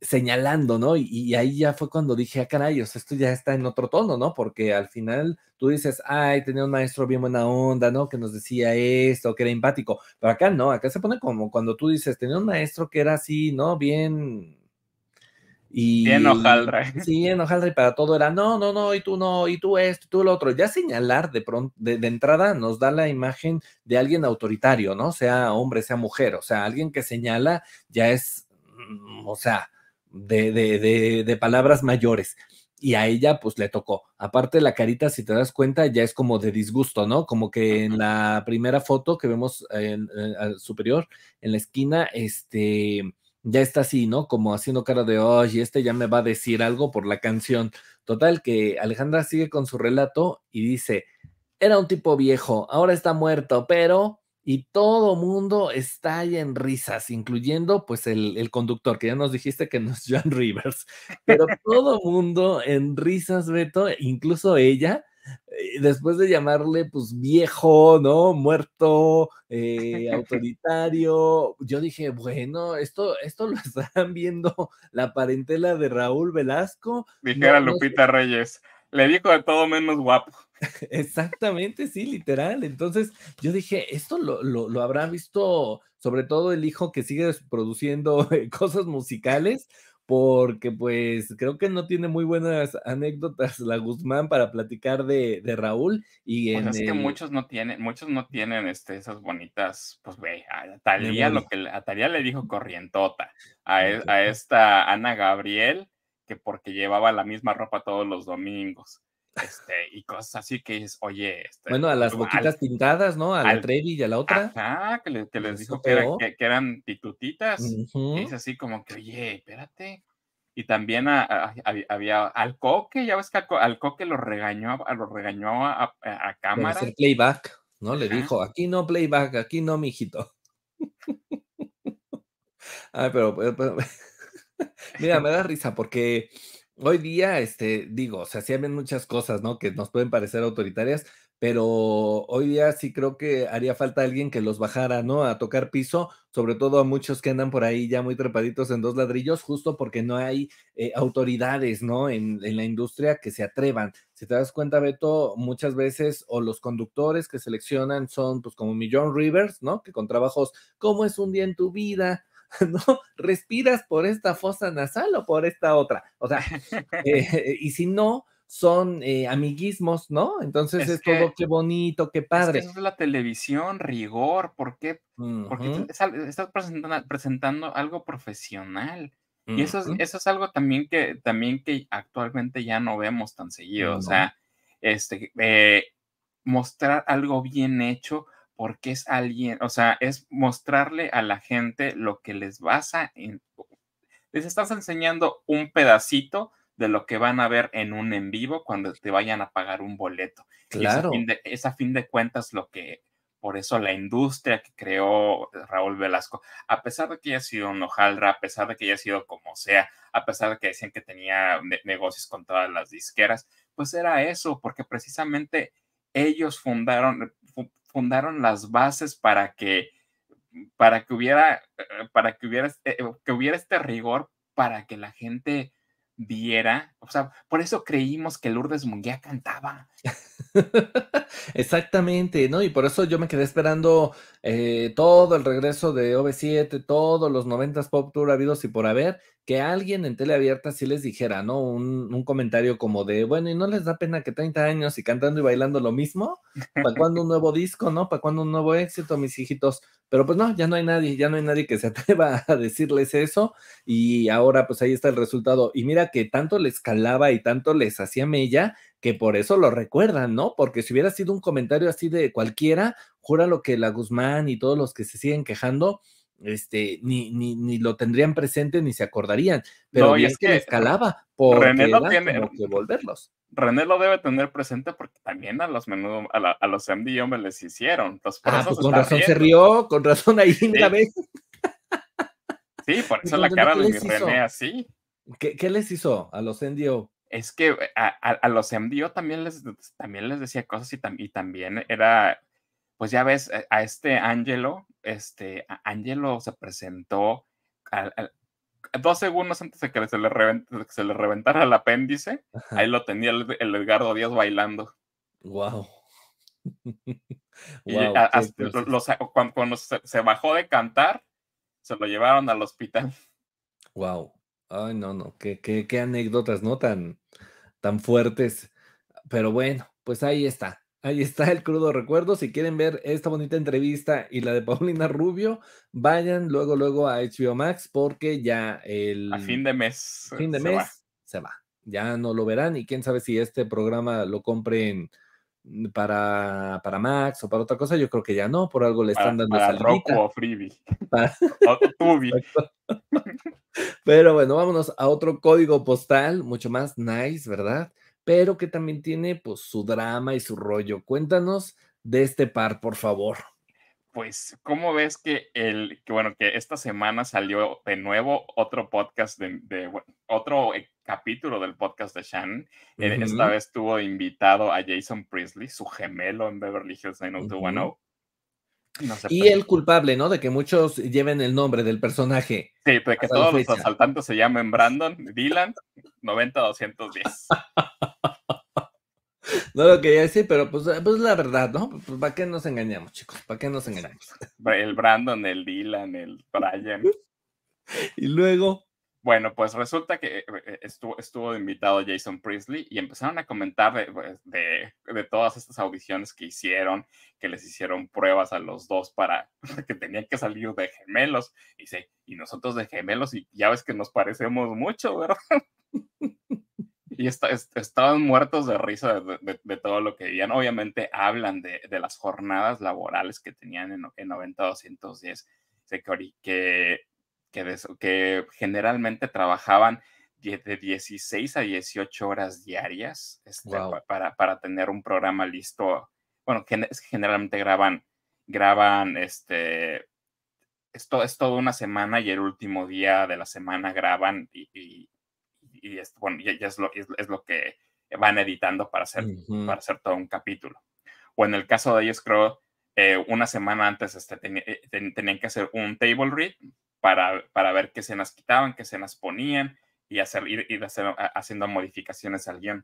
S1: señalando, ¿no? Y, ahí ya fue cuando dije, ah, caray, esto ya está en otro tono, ¿no? Porque al final tú dices, ay, tenía un maestro bien buena onda, ¿no? Que nos decía esto, que era empático, pero acá no, acá se pone como cuando tú dices, tenía un maestro que era así, ¿no? Bien... Y, bien ojalra. Sí, en ojalra y para todo era, no, no, no, y tú no, y tú esto, y tú lo otro. Ya señalar de, pronto, de entrada nos da la imagen de alguien autoritario, ¿no? Sea hombre, sea mujer, o sea, alguien que señala ya es, mm, o sea, de, de, palabras mayores y a ella pues le tocó. Aparte la carita, si te das cuenta, ya es como de disgusto, ¿no? Como que en la primera foto que vemos en, superior, en la esquina, este, ya está así, ¿no? Como haciendo cara de, oye, este ya me va a decir algo por la canción. Total, que Alejandra sigue con su relato y dice, era un tipo viejo, ahora está muerto, pero y todo mundo está ahí en risas, incluyendo pues el, conductor, que ya nos dijiste que no es John Rivers, pero todo mundo en risas, Beto, incluso ella, eh, después de llamarle pues viejo, ¿no? Muerto, eh, autoritario, yo dije, bueno, esto, esto lo están viendo la parentela de Raúl Velasco. Dijera Lupita Reyes, le dijo de todo menos guapo. Exactamente, sí, literal. Entonces yo dije, esto lo, habrá visto sobre todo el hijo que sigue produciendo cosas musicales, porque pues creo que no tiene muy buenas anécdotas la Guzmán para platicar de, Raúl. Y es pues que muchos
S2: no tienen, muchos no tienen este, esas bonitas, pues ve, a Talía, lo que a Talía le dijo corrientota, a, a esta Ana Gabriel, que porque llevaba la misma ropa todos los domingos este, y cosas así que dices, oye. Este, bueno, a pues, las boquitas
S1: pintadas, ¿no? A al, la Trevi y a la otra. Ajá, que,
S2: les dijo que, que, eran titutitas. y es así como que, oye, espérate. Y también había al Coque, ya ves que al, Coque lo regañó, lo
S1: regañó a, cámara. Hacer playback, ¿no? Le dijo, aquí no playback, aquí no, mijito. Ay, pero, pero mira, me da risa porque hoy día, este, digo, se sea, muchas cosas, ¿no? Que nos pueden parecer autoritarias, pero hoy día sí creo que haría falta alguien que los bajara, ¿no? A tocar piso, sobre todo a muchos que andan por ahí ya muy trepaditos en dos ladrillos, justo porque no hay eh, autoridades, ¿no? En, la industria que se atrevan. Si te das cuenta, Beto, muchas veces o los conductores que seleccionan son pues como Millón Rivers, ¿no? Que con trabajos, ¿cómo es un día en tu vida? ¿no? Respiras por esta fosa nasal o por esta otra. O sea, eh, y si no, son eh, amiguismos, ¿no? Entonces es, todo qué bonito, qué padre. Es eso es la televisión, rigor, ¿por qué? Porque
S2: estás presentando, algo profesional. Y eso es, eso es algo también que, también que actualmente ya no vemos tan seguido. O sea, este, eh, mostrar algo bien hecho porque es alguien, o sea, es mostrarle a la gente lo que les vas a... En, les estás enseñando un pedacito de lo que van a ver en un en vivo cuando te vayan a pagar un boleto. Claro. es, a fin de cuentas lo que, por eso la industria que creó Raúl Velasco, a pesar de que haya sido un hojaldra, a pesar de que haya sido como sea, a pesar de que decían que tenía negocios con todas las disqueras, pues era eso, porque precisamente ellos fundaron, fundaron las bases para que, para que hubiera, eh, para que hubiera, este, que hubiera este rigor para que la
S1: gente viera, o sea, por eso creímos que Lourdes Munguía cantaba. Exactamente, ¿no? Y por eso yo me quedé esperando eh, todo el regreso de OV7, todos los 90s Pop Tour habidos y por haber, que alguien en teleabierta sí les dijera, ¿no? Un, comentario como de, bueno, ¿y no les da pena que 30 años y cantando y bailando lo mismo? ¿Para cuándo un nuevo disco, no? ¿Para cuándo un nuevo éxito, mis hijitos? Pero pues no, ya no hay nadie, ya no hay nadie que se atreva a decirles eso y ahora pues ahí está el resultado. Y mira que tanto les calaba y tanto les hacía mella que por eso lo recuerdan, ¿no? Porque si hubiera sido un comentario así de cualquiera, jura lo que la Guzmán y todos los que se siguen quejando, este, ni, ni, lo tendrían presente ni se acordarían. Pero es que, escalaba por René que volverlos. René lo debe tener presente porque
S2: también a los menudo, a, los MDO me les hicieron. Ah, pues con razón se
S1: rió, con razón ahí sí. una vez.
S2: Sí, por eso la cara de René así. ¿Qué, les hizo a los MDO? Es que eh, a, los MDO también les, también les decía cosas y, y también era, pues ya ves, eh, a este Angelo este, Angelo se presentó dos segundos antes de que se le, reventara el apéndice, ahí lo tenía el, el, Edgardo Díaz bailando. Wow. cuando, se, bajó de cantar, se lo llevaron al hospital.
S1: Wow. Ay, no, no, qué, qué anécdotas, ¿no? Tan, tan fuertes. Pero bueno, pues ahí está. Ahí está el crudo recuerdo. Si quieren ver esta bonita entrevista y la de Paulina Rubio, vayan luego, luego a HBO Max porque ya el... A fin de mes.
S2: Fin de mes
S1: se va. Ya no lo verán y quién sabe si este programa lo compren para, para Max o para otra cosa. Yo creo que ya no, por algo le están dando Para o Pero bueno, vámonos a otro código postal, mucho más nice, ¿verdad? pero que también tiene pues su drama y su rollo. Cuéntanos de este par, por favor. Pues,
S2: ¿cómo ves que el, que, bueno, que esta semana salió de nuevo otro podcast de, otro eh, capítulo del podcast de Shannon. Eh, esta vez tuvo invitado a Jason Priestley, su gemelo en Beverly Hills 90210
S1: y el culpable, ¿no? De que muchos lleven el nombre del personaje. Sí, de que todos los asaltantes se llamen Brandon,
S2: Dylan, 90-210.
S1: No lo quería decir, pero pues, pues la verdad, ¿no? ¿Para qué nos engañamos, chicos? ¿Para qué nos engañamos?
S2: El Brandon, el Dylan, el Brian.
S1: Y luego.
S2: Bueno, pues resulta que eh, eh, estuvo, estuvo invitado Jason Priestley y empezaron a comentar pues, de, todas estas audiciones que hicieron, que les hicieron pruebas a los dos para que tenían que salir de gemelos. Y y nosotros de gemelos, y ya ves que nos parecemos mucho, ¿verdad? y estaban muertos de risa de, de, todo lo que veían. Obviamente hablan de, las jornadas laborales que tenían en, en 90-210, que, que que, que generalmente trabajaban de 16 a 18 horas diarias este, para, para, tener un programa listo. Bueno, generalmente graban, graban este, esto es toda una semana y el último día de la semana graban y, y, es, bueno, es, lo, es, lo que van editando para hacer, para hacer todo un capítulo. O en el caso de ellos, creo, eh, una semana antes este, eh, tenían que hacer un table read para, para ver qué escenas quitaban, qué escenas ponían y hacer, ir, ir haciendo modificaciones al guión.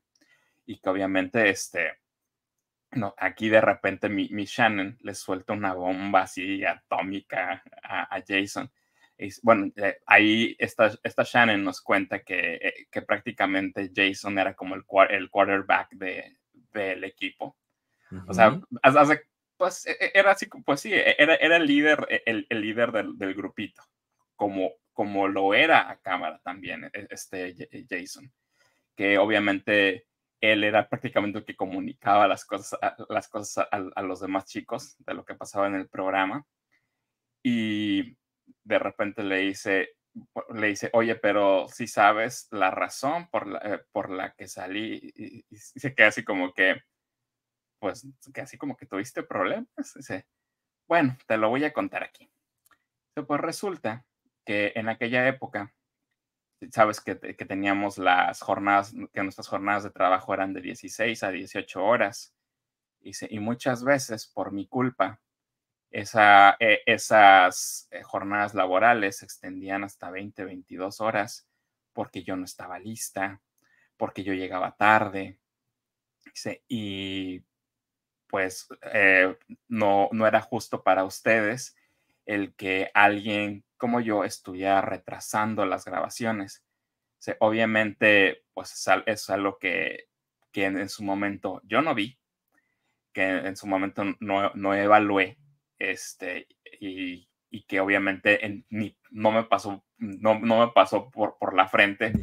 S2: Y que obviamente, este, no, aquí de repente mi, Shannon le suelta una bomba así atómica a, Jason. Y, bueno, eh, ahí esta, esta, Shannon nos cuenta que, eh, que prácticamente Jason era como el, el quarterback de, del equipo. O sea, pues, e, e, era así, pues sí, e, era, era el líder, el, el líder del, del grupito como, como lo era a cámara también, e, este eh, Jason, que obviamente él era prácticamente el que comunicaba las cosas, las cosas a, los demás chicos de lo que pasaba en el programa. Y de repente le dice, le dice oye, pero si sabes la razón por la, eh, por la que salí, y, se queda así como que, pues, que así como que tuviste problemas. Dice, bueno, te lo voy a contar aquí. Pero pues resulta que en aquella época, sabes que, teníamos las jornadas, que nuestras jornadas de trabajo eran de 16 a 18 horas. Y, y muchas veces, por mi culpa, esa, e, esas eh, jornadas laborales se extendían hasta 20, 22 horas porque yo no estaba lista, porque yo llegaba tarde. y pues eh, no, no era justo para ustedes el que alguien como yo estuviera retrasando las grabaciones. obviamente, pues es algo que, en, su momento yo no vi, que en, su momento no, no, evalué, este, y, que obviamente ni, no me pasó, no, me pasó por, por la frente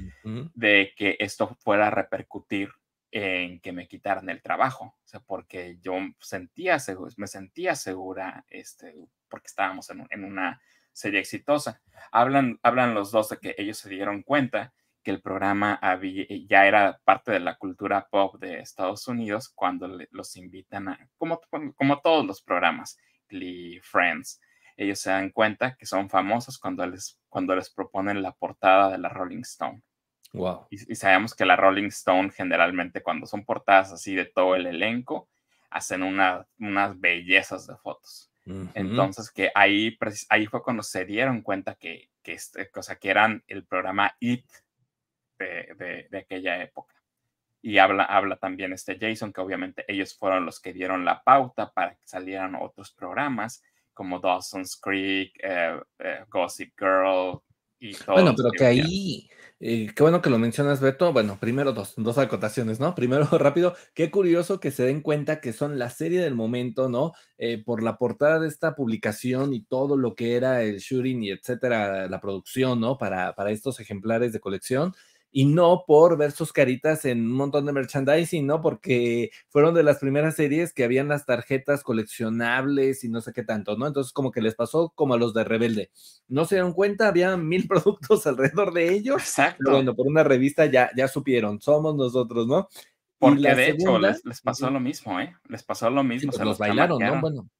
S2: de que esto fuera a repercutir en que me quitaran el trabajo, o porque yo sentía, me sentía segura este, porque estábamos en, una serie exitosa. Hablan, hablan los dos de que ellos se dieron cuenta que el programa eh, ya era parte de la cultura pop de Estados Unidos cuando los invitan a, como, como todos los programas, Glee, Friends, ellos se dan cuenta que son famosos cuando les, cuando les proponen la portada de la Rolling Stone. Wow. Y, sabemos que la Rolling Stone generalmente cuando son portadas así de todo el elenco, hacen unas bellezas de fotos. Entonces, que ahí, ahí fue cuando se dieron cuenta que, que, este, o que eran el programa IT de, de, aquella época. Y habla, habla también este Jason, que obviamente ellos fueron los que dieron la pauta para que salieran otros programas como Dawson's Creek, eh, eh, Gossip Girl y todo. Bueno, pero que ahí,
S1: qué bueno que lo mencionas, Beto. Bueno, primero dos, dos acotaciones, ¿no? Primero, rápido, qué curioso que se den cuenta que son la serie del momento, ¿no? Eh, por la portada de esta publicación y todo lo que era el shooting y etcétera, la producción, ¿no? Para, para estos ejemplares de colección y no por ver sus caritas en un montón de merchandising, ¿no? Porque fueron de las primeras series que habían las tarjetas coleccionables y no sé qué tanto, ¿no? Entonces como que les pasó como a los de Rebelde. No se dieron cuenta, había mil productos alrededor de ellos. Exacto. Pero bueno, por una revista ya, ya supieron, somos nosotros, ¿no? Porque de hecho les, pasó lo mismo, ¿eh? Les pasó lo mismo. Pues se los, bailaron, ¿no? Bueno.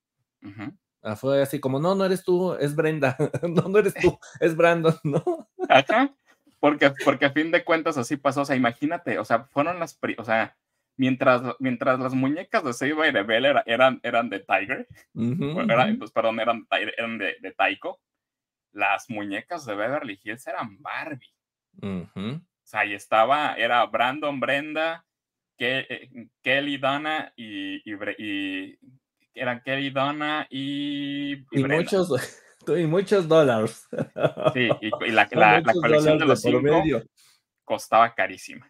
S1: Ah, fue así como, no, no eres tú, es Brenda. no, no eres tú, es Brandon, ¿no? Ajá. Porque, porque a fin
S2: de cuentas así pasó. O sea, imagínate, o sea, fueron las. o sea, mientras, mientras las muñecas de Seiba y de eran, eran de Tiger, pues, perdón, eran, eran de, de, Taiko, las muñecas de Beverly Hills eran Barbie.
S1: O
S2: sea, ahí estaba, era Brandon, Brenda, eh, Kelly, Donna y, y, eran Kelly, Donna y. Y, y muchos
S1: y muchos dólares. Sí, y, la, la, colección de los medios
S2: costaba carísima.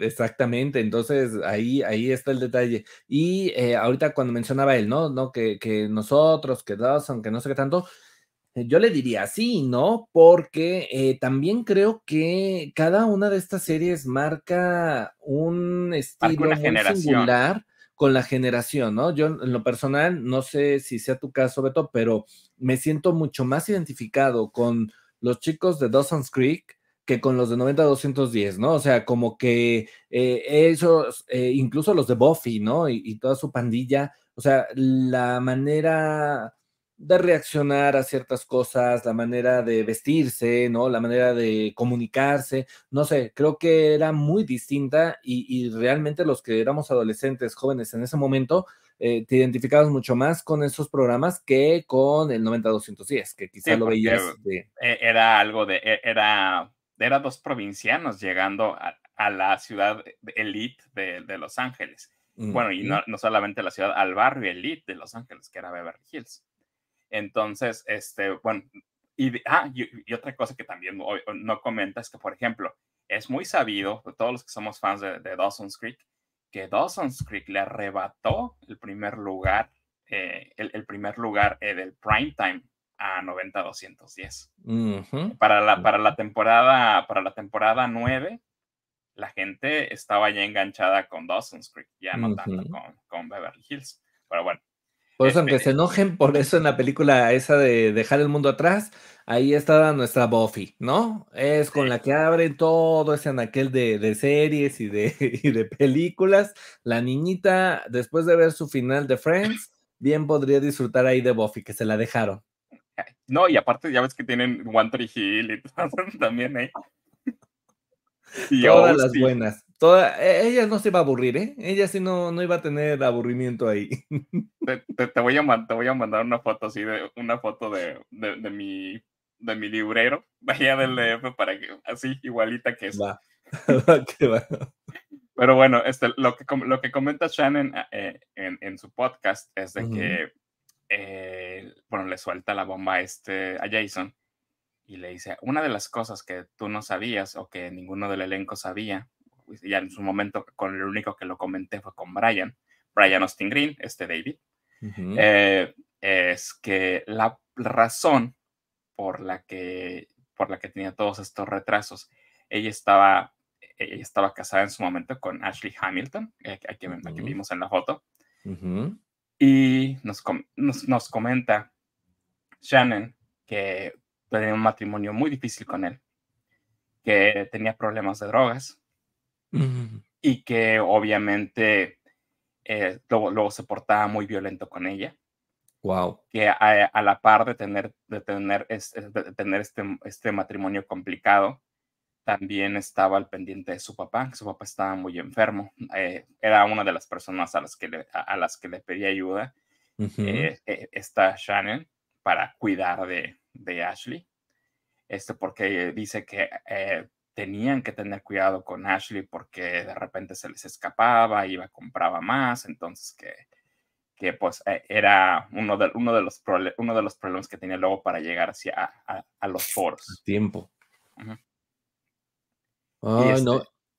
S1: exactamente, entonces ahí, ahí está el detalle. Y eh, ahorita cuando mencionaba él, ¿no? ¿No? Que, nosotros, que Dawson, que no sé qué tanto, yo le diría sí, ¿no? Porque eh, también creo que cada una de estas series marca un estilo singular con la generación, ¿no? Yo en lo personal, no sé si sea tu caso, Beto, pero me siento mucho más identificado con los chicos de Dawson's Creek que con los de 90-210, ¿no? O sea, como que eh, esos, eh, incluso los de Buffy, ¿no? Y, y toda su pandilla, o sea, la manera de reaccionar a ciertas cosas, la manera de vestirse, ¿no? La manera de comunicarse, no sé, creo que era muy distinta y, realmente los que éramos adolescentes, jóvenes en ese momento, eh, te identificabas mucho más con esos programas que con el 90210 que quizá lo veías. E,
S2: era algo de, e, era, era dos provincianos llegando a, la ciudad elite de, Los Ángeles. Bueno, y no, no solamente la ciudad, al barrio elite de Los Ángeles, que era Beverly Hills. Entonces, este, bueno, ah, y, otra cosa que también no, comentas, comenta es que, por ejemplo, es muy sabido, todos los que somos fans de, Dawson's Creek, que Dawson's Creek le arrebató el primer lugar, eh, el, primer lugar eh, del prime time a 90-210. para, la, para, la temporada, para la temporada 9, la gente estaba ya enganchada con Dawson's Creek, ya no tanto con, con Beverly Hills. Pero bueno,
S1: por eso, este, aunque se eh, enojen, por eso en la película esa de Dejar el Mundo Atrás, ahí está nuestra Buffy, ¿no? Es con la que abren todo ese anaquel de, de series y de, de películas. La niñita, después de ver su final de Friends, bien podría disfrutar ahí de Buffy, que se la dejaron.
S2: No, y aparte ya ves que tienen One Tree Hill y también, ahí...
S1: Todas las buenas. E, ella no se va a aburrir, ¿eh? Ella sí no, no iba a tener aburrimiento ahí. Te, voy, a, te voy a mandar una foto así, de, una foto
S2: de, de, de mi, de mi librero, vaya del DF, para que, así, igualita que es. Pero bueno, este, lo, que, lo que comenta Shannon ah, eh, en, su podcast es de que, eh, bueno, le suelta la bomba este, a Jason y le dice, una de las cosas que tú no sabías o que ninguno del elenco sabía, pues, ya en su momento con el único que lo comenté fue con Brian, Brian Austin Green, este David, eh, es que la razón por la que, por la que tenía todos estos retrasos, ella estaba, estaba casada en su momento con Ashley Hamilton, eh, a, quien, vimos en la foto, y nos, nos, nos comenta Shannon que tenía un matrimonio muy difícil con él, que tenía problemas de drogas mm. y que obviamente eh, luego, se portaba muy violento con ella. Wow. Que a, la par de tener, de tener, este, tener este, este matrimonio complicado, también estaba al pendiente de su papá, que su papá estaba muy enfermo. Eh, era una de las personas a las que le, a, las que le pedía ayuda,
S1: está eh,
S2: esta Shannon, para cuidar de, de Ashley, esto porque dice que eh, tenían que tener cuidado con Ashley porque de repente se les escapaba, iba, compraba más, entonces que, que pues eh, era uno de, uno, de los uno de los problemas que tenía luego para llegar hacia a, los foros.
S1: tiempo.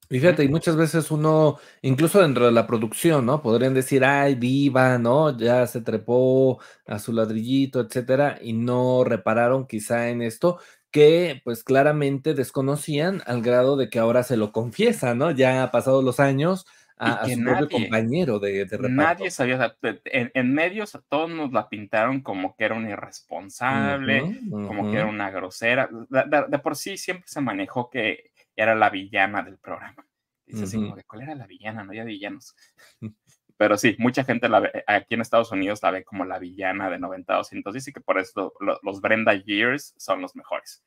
S1: Y fíjate, y muchas veces uno, incluso dentro de la producción, ¿no? Podrían decir, ay, viva, ¿no? Ya se trepó a su ladrillito, etcétera, y no repararon quizá en esto que pues claramente desconocían al grado de que ahora se lo confiesa, ¿no? Ya ha pasado los años a, su compañero de, de reparto. Nadie
S2: sabía, en, medios a todos
S1: nos la pintaron como que era un irresponsable,
S2: como que era una grosera. de por sí siempre se manejó que era la villana del programa. Dice así como de, ¿cuál era la villana? No había villanos. Pero sí, mucha gente la aquí en Estados Unidos la ve como la villana de 90 entonces dice que por eso los Brenda Years son los mejores.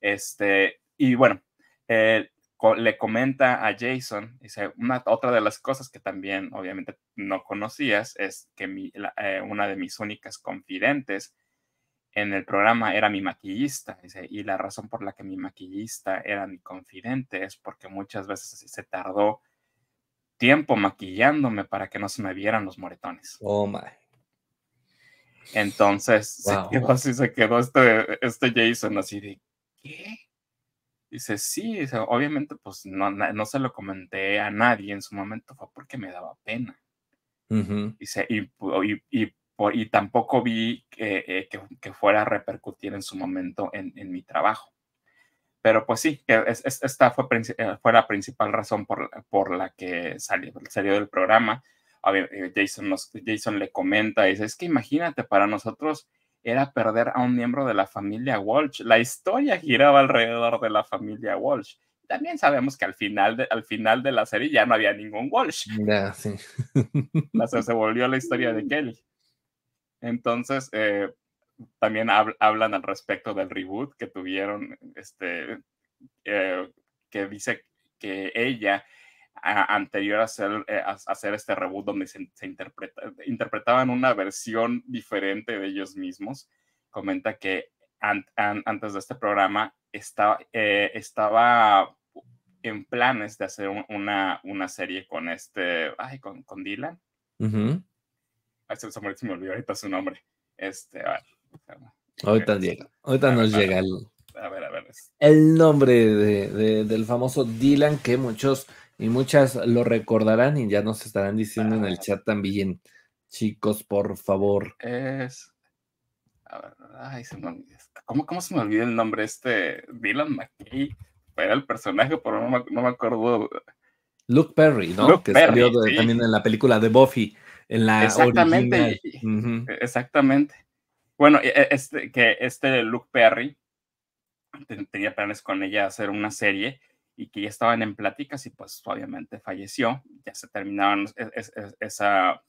S2: Este, y bueno, eh, le comenta a Jason, dice, una, otra de las cosas que también obviamente no conocías es que eh, una de mis únicas confidentes en el programa era mi maquillista y la razón por la que mi maquillista era mi confidente es porque muchas veces se tardó tiempo maquillándome para que no se me vieran los moretones. Oh my. Entonces se quedó así, se quedó este, este, Jason así de ¿qué? Dice, sí, obviamente pues no, se lo comenté a nadie en su momento, fue porque me daba pena.
S1: Dice,
S2: y, y, y y tampoco vi eh, que, que, fuera a repercutir en su momento en, en mi trabajo. Pero pues sí, que esta fue, eh, fue, la principal razón por, por la que salió, salió del programa. Eh, Jason, nos, Jason le comenta, dice, es que imagínate, para nosotros era perder a un miembro de la familia Walsh. La historia giraba alrededor de la familia Walsh. También sabemos que al final de, al final de la serie ya no había ningún Walsh. sí. se volvió la historia de Kelly. Entonces, eh, también hablan al respecto del reboot que tuvieron, este, eh, que dice que ella, anterior eh, a hacer, este reboot donde se, interpretaban una versión diferente de ellos mismos, comenta que antes de este programa estaba en planes de hacer una, una serie con este, ay, con, Dylan se, me olvidó ahorita su nombre. Este,
S1: Ahorita, nos llega el, nombre del famoso Dylan que muchos y muchas lo recordarán y ya nos estarán diciendo en el ah. chat también. Chicos, por favor. Es. A ver, se me
S2: ¿Cómo, se me olvida el nombre este? Dylan McKay. Era el personaje, pero no me, acuerdo.
S1: Luke Perry, ¿no? que salió también en la película de Buffy exactamente, e,
S2: Exactamente. Bueno, e, e, este, que este Luke Perry tenía planes con ella de hacer una serie y que ya estaban en pláticas y pues obviamente falleció. Ya se terminaron esa,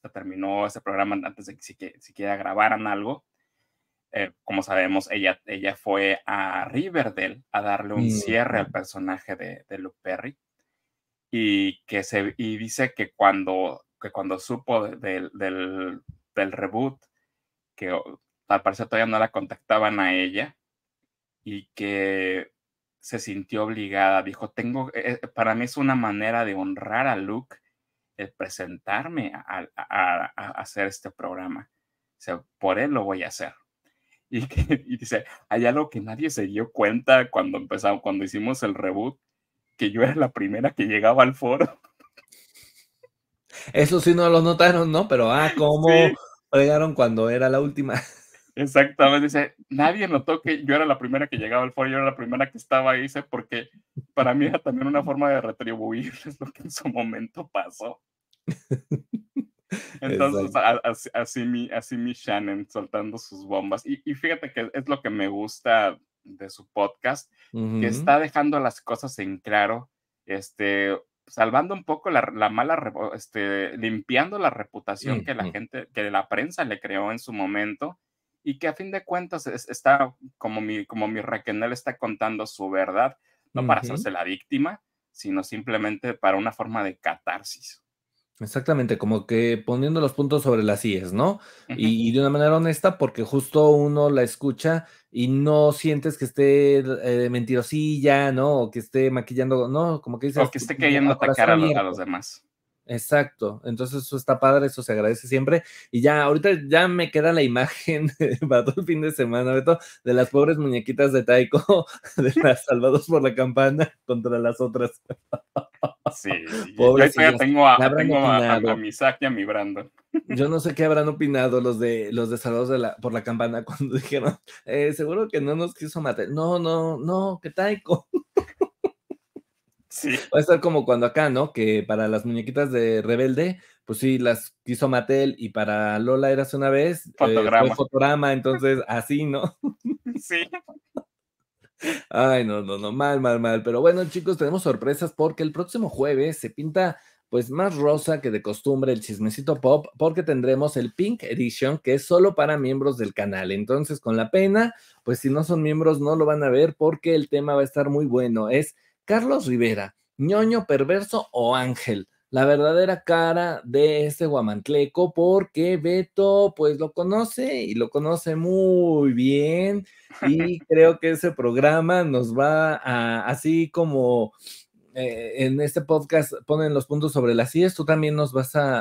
S2: se terminó ese programa antes de que siquiera, grabaran algo. Eh, como sabemos, ella, ella fue a Riverdale a darle un cierre al personaje de, de Luke Perry y que se y dice que cuando que cuando supo del, del, reboot, que al parecer todavía no la contactaban a ella y que se sintió obligada, dijo, tengo, eh, eh, para mí es una manera de honrar a Luke el presentarme a, a, hacer este programa. O sea, por él lo voy a hacer. Y, que, y, dice, hay algo que nadie se dio cuenta cuando empezamos, cuando hicimos el reboot,
S1: que yo era la primera que llegaba al foro. Eso sí no lo notaron, ¿no? Pero ah, cómo llegaron cuando era la última. Exactamente, dice,
S2: nadie notó que yo era la primera que llegaba al foro, yo era la primera que estaba ahí, dice, porque para mí era también una forma de retribuir lo que en su momento pasó. Entonces, así, así, mi, Shannon soltando sus bombas. Y, y, fíjate que es lo que me gusta de su podcast, que está dejando las cosas en claro. Este, salvando un poco la, mala, este, limpiando la reputación que la gente, que la prensa le creó en su momento y que a fin de cuentas está, como mi, como mi Raquel está contando su verdad, no para hacerse la víctima,
S1: sino simplemente para una forma de catarsis. Exactamente, como que poniendo los puntos sobre las IES, ¿no? y, de una manera honesta, porque justo uno la escucha y no sientes que esté eh, mentirosilla, ¿no? O que esté maquillando, ¿no? Como que dices. O que esté pues, queriendo atacar a los demás. Exacto, entonces eso está padre, eso se agradece siempre. Y ya, ahorita ya me queda la imagen para todo el fin de semana, de las pobres muñequitas de Taiko, de las salvados por la campana contra las otras. Sí, yo tengo, a, tengo a, mi Brandon. Yo no sé qué habrán opinado los de los de Salvados por la campana cuando dijeron, eh, seguro que no nos quiso matar. No, no, no, que Taiko. Va a estar como cuando acá, ¿no? Que para las muñequitas de Rebelde, pues sí, las quiso Mattel y para Lola hace una vez. Eh, fotograma. fotograma, entonces así, ¿no? Sí. Ay, no, no, no, mal, mal, mal. Pero bueno, chicos, tenemos sorpresas porque el próximo jueves se pinta pues más rosa que de costumbre el chismecito pop porque tendremos el Pink Edition que es solo para miembros del canal. Entonces, con la pena, pues si no son miembros no lo van a ver porque el tema va a estar muy bueno. Es Carlos Rivera, ñoño perverso o ángel. La verdadera cara de este guamantleco, porque Beto, pues lo conoce y lo conoce muy bien. Y creo que ese programa nos va a, así como eh, en este podcast ponen los puntos sobre las ideas, tú también nos vas a,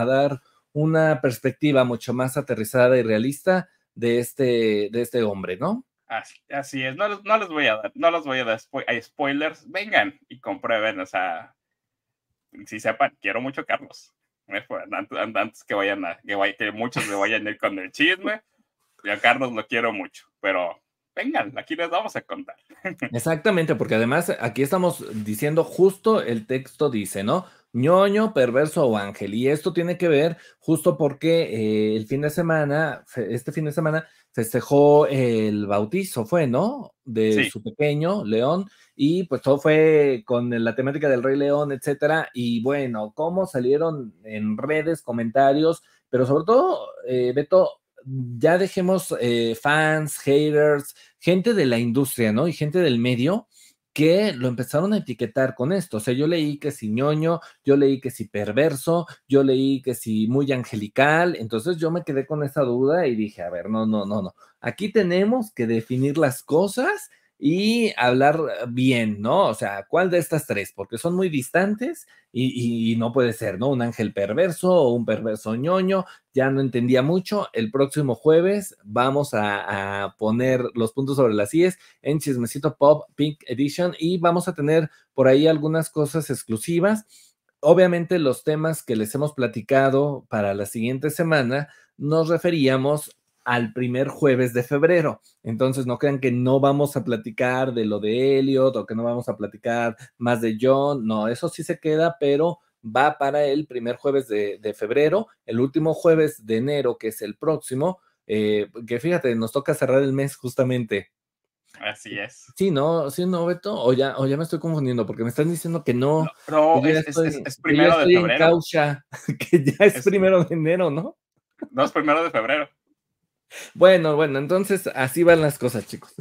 S1: a dar una perspectiva mucho más aterrizada y realista de este, de este hombre, ¿no?
S2: Así, es, no, no, les voy a dar, no les voy a dar spoilers, vengan y comprueben, o sea, si sepan, quiero mucho a Carlos. ¿eh? Antes, que vayan a, que, que muchos me vayan a ir con el chisme, yo a Carlos lo quiero mucho, pero vengan, aquí les vamos a contar.
S1: Exactamente, porque además aquí estamos diciendo justo el texto dice, ¿no? ñoño, perverso o ángel. Y esto tiene que ver justo porque eh, el fin de semana, este fin de semana, festejó el bautizo, fue, ¿no? De su pequeño, León, y pues todo fue con la temática del Rey León, etcétera. Y bueno, cómo salieron en redes, comentarios, pero sobre todo, eh, Beto, ya dejemos eh, fans, haters, gente de la industria, ¿no? Y gente del medio que lo empezaron a etiquetar con esto. O sea, yo leí que si ñoño, yo leí que si perverso, yo leí que si muy angelical. Entonces yo me quedé con esa duda y dije, a ver, no, no, no, no. Aquí tenemos que definir las cosas y hablar bien, ¿no? O sea, ¿cuál de estas tres? Porque son muy distantes y, no puede ser, ¿no? Un ángel perverso o un perverso ñoño, ya no entendía mucho. El próximo jueves vamos a, poner los puntos sobre las IES en Chismecito Pop Pink Edition y vamos a tener por ahí algunas cosas exclusivas. Obviamente los temas que les hemos platicado para la siguiente semana nos referíamos al primer jueves de febrero. Entonces, no crean que no vamos a platicar de lo de Elliot o que no vamos a platicar más de John. No, eso sí se queda, pero va para el primer jueves de, febrero, el último jueves de enero, que es el próximo, eh, que fíjate, nos toca cerrar el mes justamente. Así es. Sí, no, sí, no, Beto, o ya, o ya me estoy confundiendo, porque me están diciendo que no. No, es, primero de En que ya es primero de enero, ¿no? No, es primero de febrero. Bueno, bueno, entonces así van las cosas, chicos.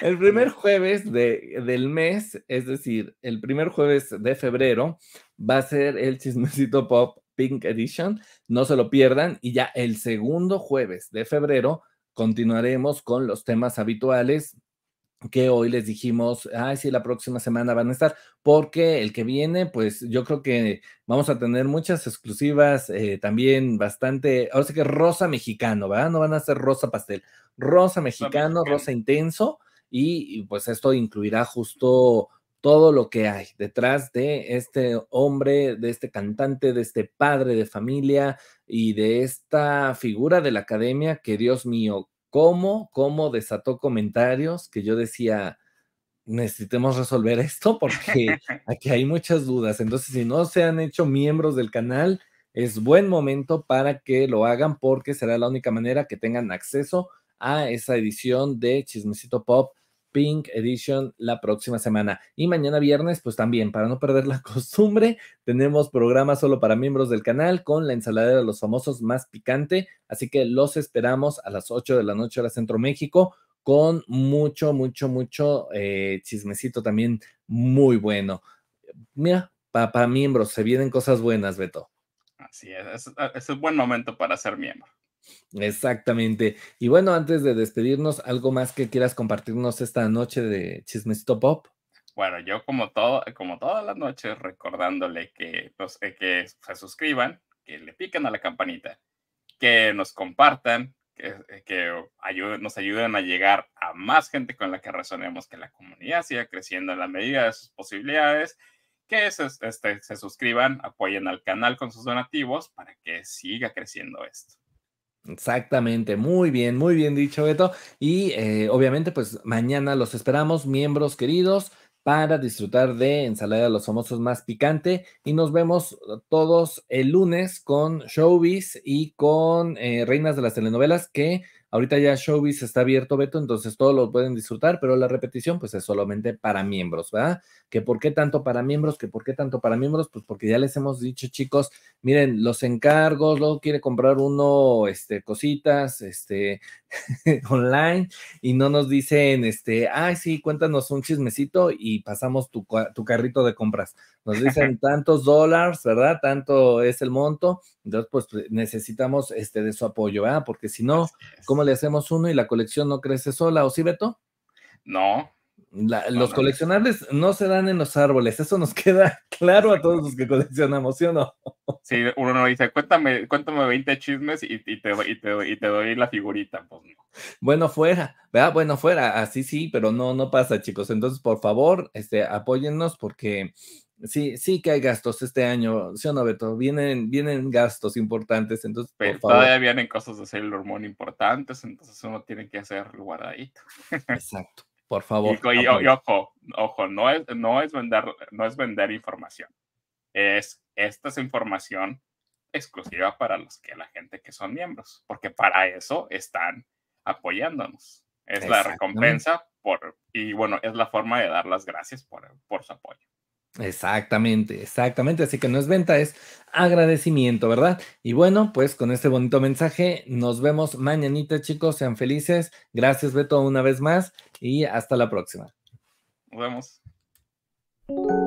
S1: El primer jueves del mes, es decir, el primer jueves de febrero, va a ser el chismecito pop Pink Edition. No se lo pierdan. Y ya el segundo jueves de febrero continuaremos con los temas habituales que hoy les dijimos, ay, sí, la próxima semana van a estar, porque el que viene, pues yo creo que vamos a tener muchas exclusivas, eh, también bastante, ahora sí que rosa mexicano, ¿verdad? No van a ser rosa pastel, rosa mexicano, rosa, intenso, y pues esto incluirá justo todo lo que hay detrás de este hombre, de este cantante, de este padre de familia y de esta figura de la academia que, Dios mío, cómo, cómo desató comentarios que yo decía, necesitemos resolver esto porque aquí hay muchas dudas. Entonces, si no se han hecho miembros del canal, es buen momento para que lo hagan porque será la única manera que tengan acceso a esa edición de Chismecito Pop Pink Edition la próxima semana. Y mañana viernes, pues también, para no perder la costumbre, tenemos programa solo para miembros del canal con la ensaladera de los famosos más picante. Así que los esperamos a las 8 de la noche a la Centro México con mucho, mucho, mucho eh, chismecito también muy bueno. Mira, para miembros, se vienen cosas buenas, Beto.
S2: Así es, es, es un buen momento para ser miembro.
S1: Exactamente. Y bueno, antes de despedirnos, ¿algo más que quieras compartirnos esta noche de Stop Pop?
S2: Bueno, yo como, todo, como todas las noches recordándole que, pues, eh, que se suscriban, que le pican a la campanita, que nos compartan, que, eh, nos ayuden a llegar a más gente con la que resonemos que la comunidad siga creciendo en la medida de sus posibilidades, que se este, suscriban, apoyen al canal con sus donativos para que siga creciendo esto.
S1: Exactamente, muy bien, muy bien dicho Beto. Y eh, obviamente pues mañana los esperamos, miembros queridos, para disfrutar de Ensalada de los Famosos más picante. Y nos vemos todos el lunes con Showbiz y con eh, Reinas de las Telenovelas que Ahorita ya Showbiz está abierto, Beto, entonces todos lo pueden disfrutar, pero la repetición pues es solamente para miembros, ¿verdad? Que por qué tanto para miembros, que por qué tanto para miembros, pues porque ya les hemos dicho, chicos, miren, los encargos, luego quiere comprar uno, este, cositas, este, online, y no nos dicen, este, ay, sí, cuéntanos un chismecito y pasamos tu, tu carrito de compras nos dicen tantos dólares, ¿verdad? Tanto es el monto, entonces pues, pues necesitamos este de su apoyo, ¿verdad? Porque si no, ¿cómo le hacemos uno y la colección no crece sola, o sí, Beto? No. los coleccionables no se dan en los árboles, eso nos queda claro a todos los que coleccionamos, ¿sí o no?
S2: Sí, uno no dice, cuéntame, cuéntame 20 chismes y, te, doy la figurita. Pues
S1: Bueno, fuera, ¿verdad? Bueno, fuera, así sí, pero no, no pasa, chicos. Entonces, por favor, este, apóyennos porque sí, sí que hay gastos este año, ¿sí o no, Beto? Vienen, vienen gastos importantes, entonces, Todavía
S2: vienen cosas de el hormón importantes, entonces uno tiene que hacer guardadito.
S1: Exacto, por favor. Y, ojo,
S2: ojo, no es, no es, vender, no es vender información. Es, esta es información exclusiva para los que la gente que son miembros, porque para eso están apoyándonos. Es la recompensa por, y bueno, es la forma de dar las gracias por su apoyo.
S1: Exactamente, exactamente. Así que no es venta, es agradecimiento, ¿verdad? Y bueno, pues con este bonito mensaje nos vemos mañanita, chicos. Sean felices. Gracias, Beto, una vez más y hasta la próxima.
S2: Nos vemos.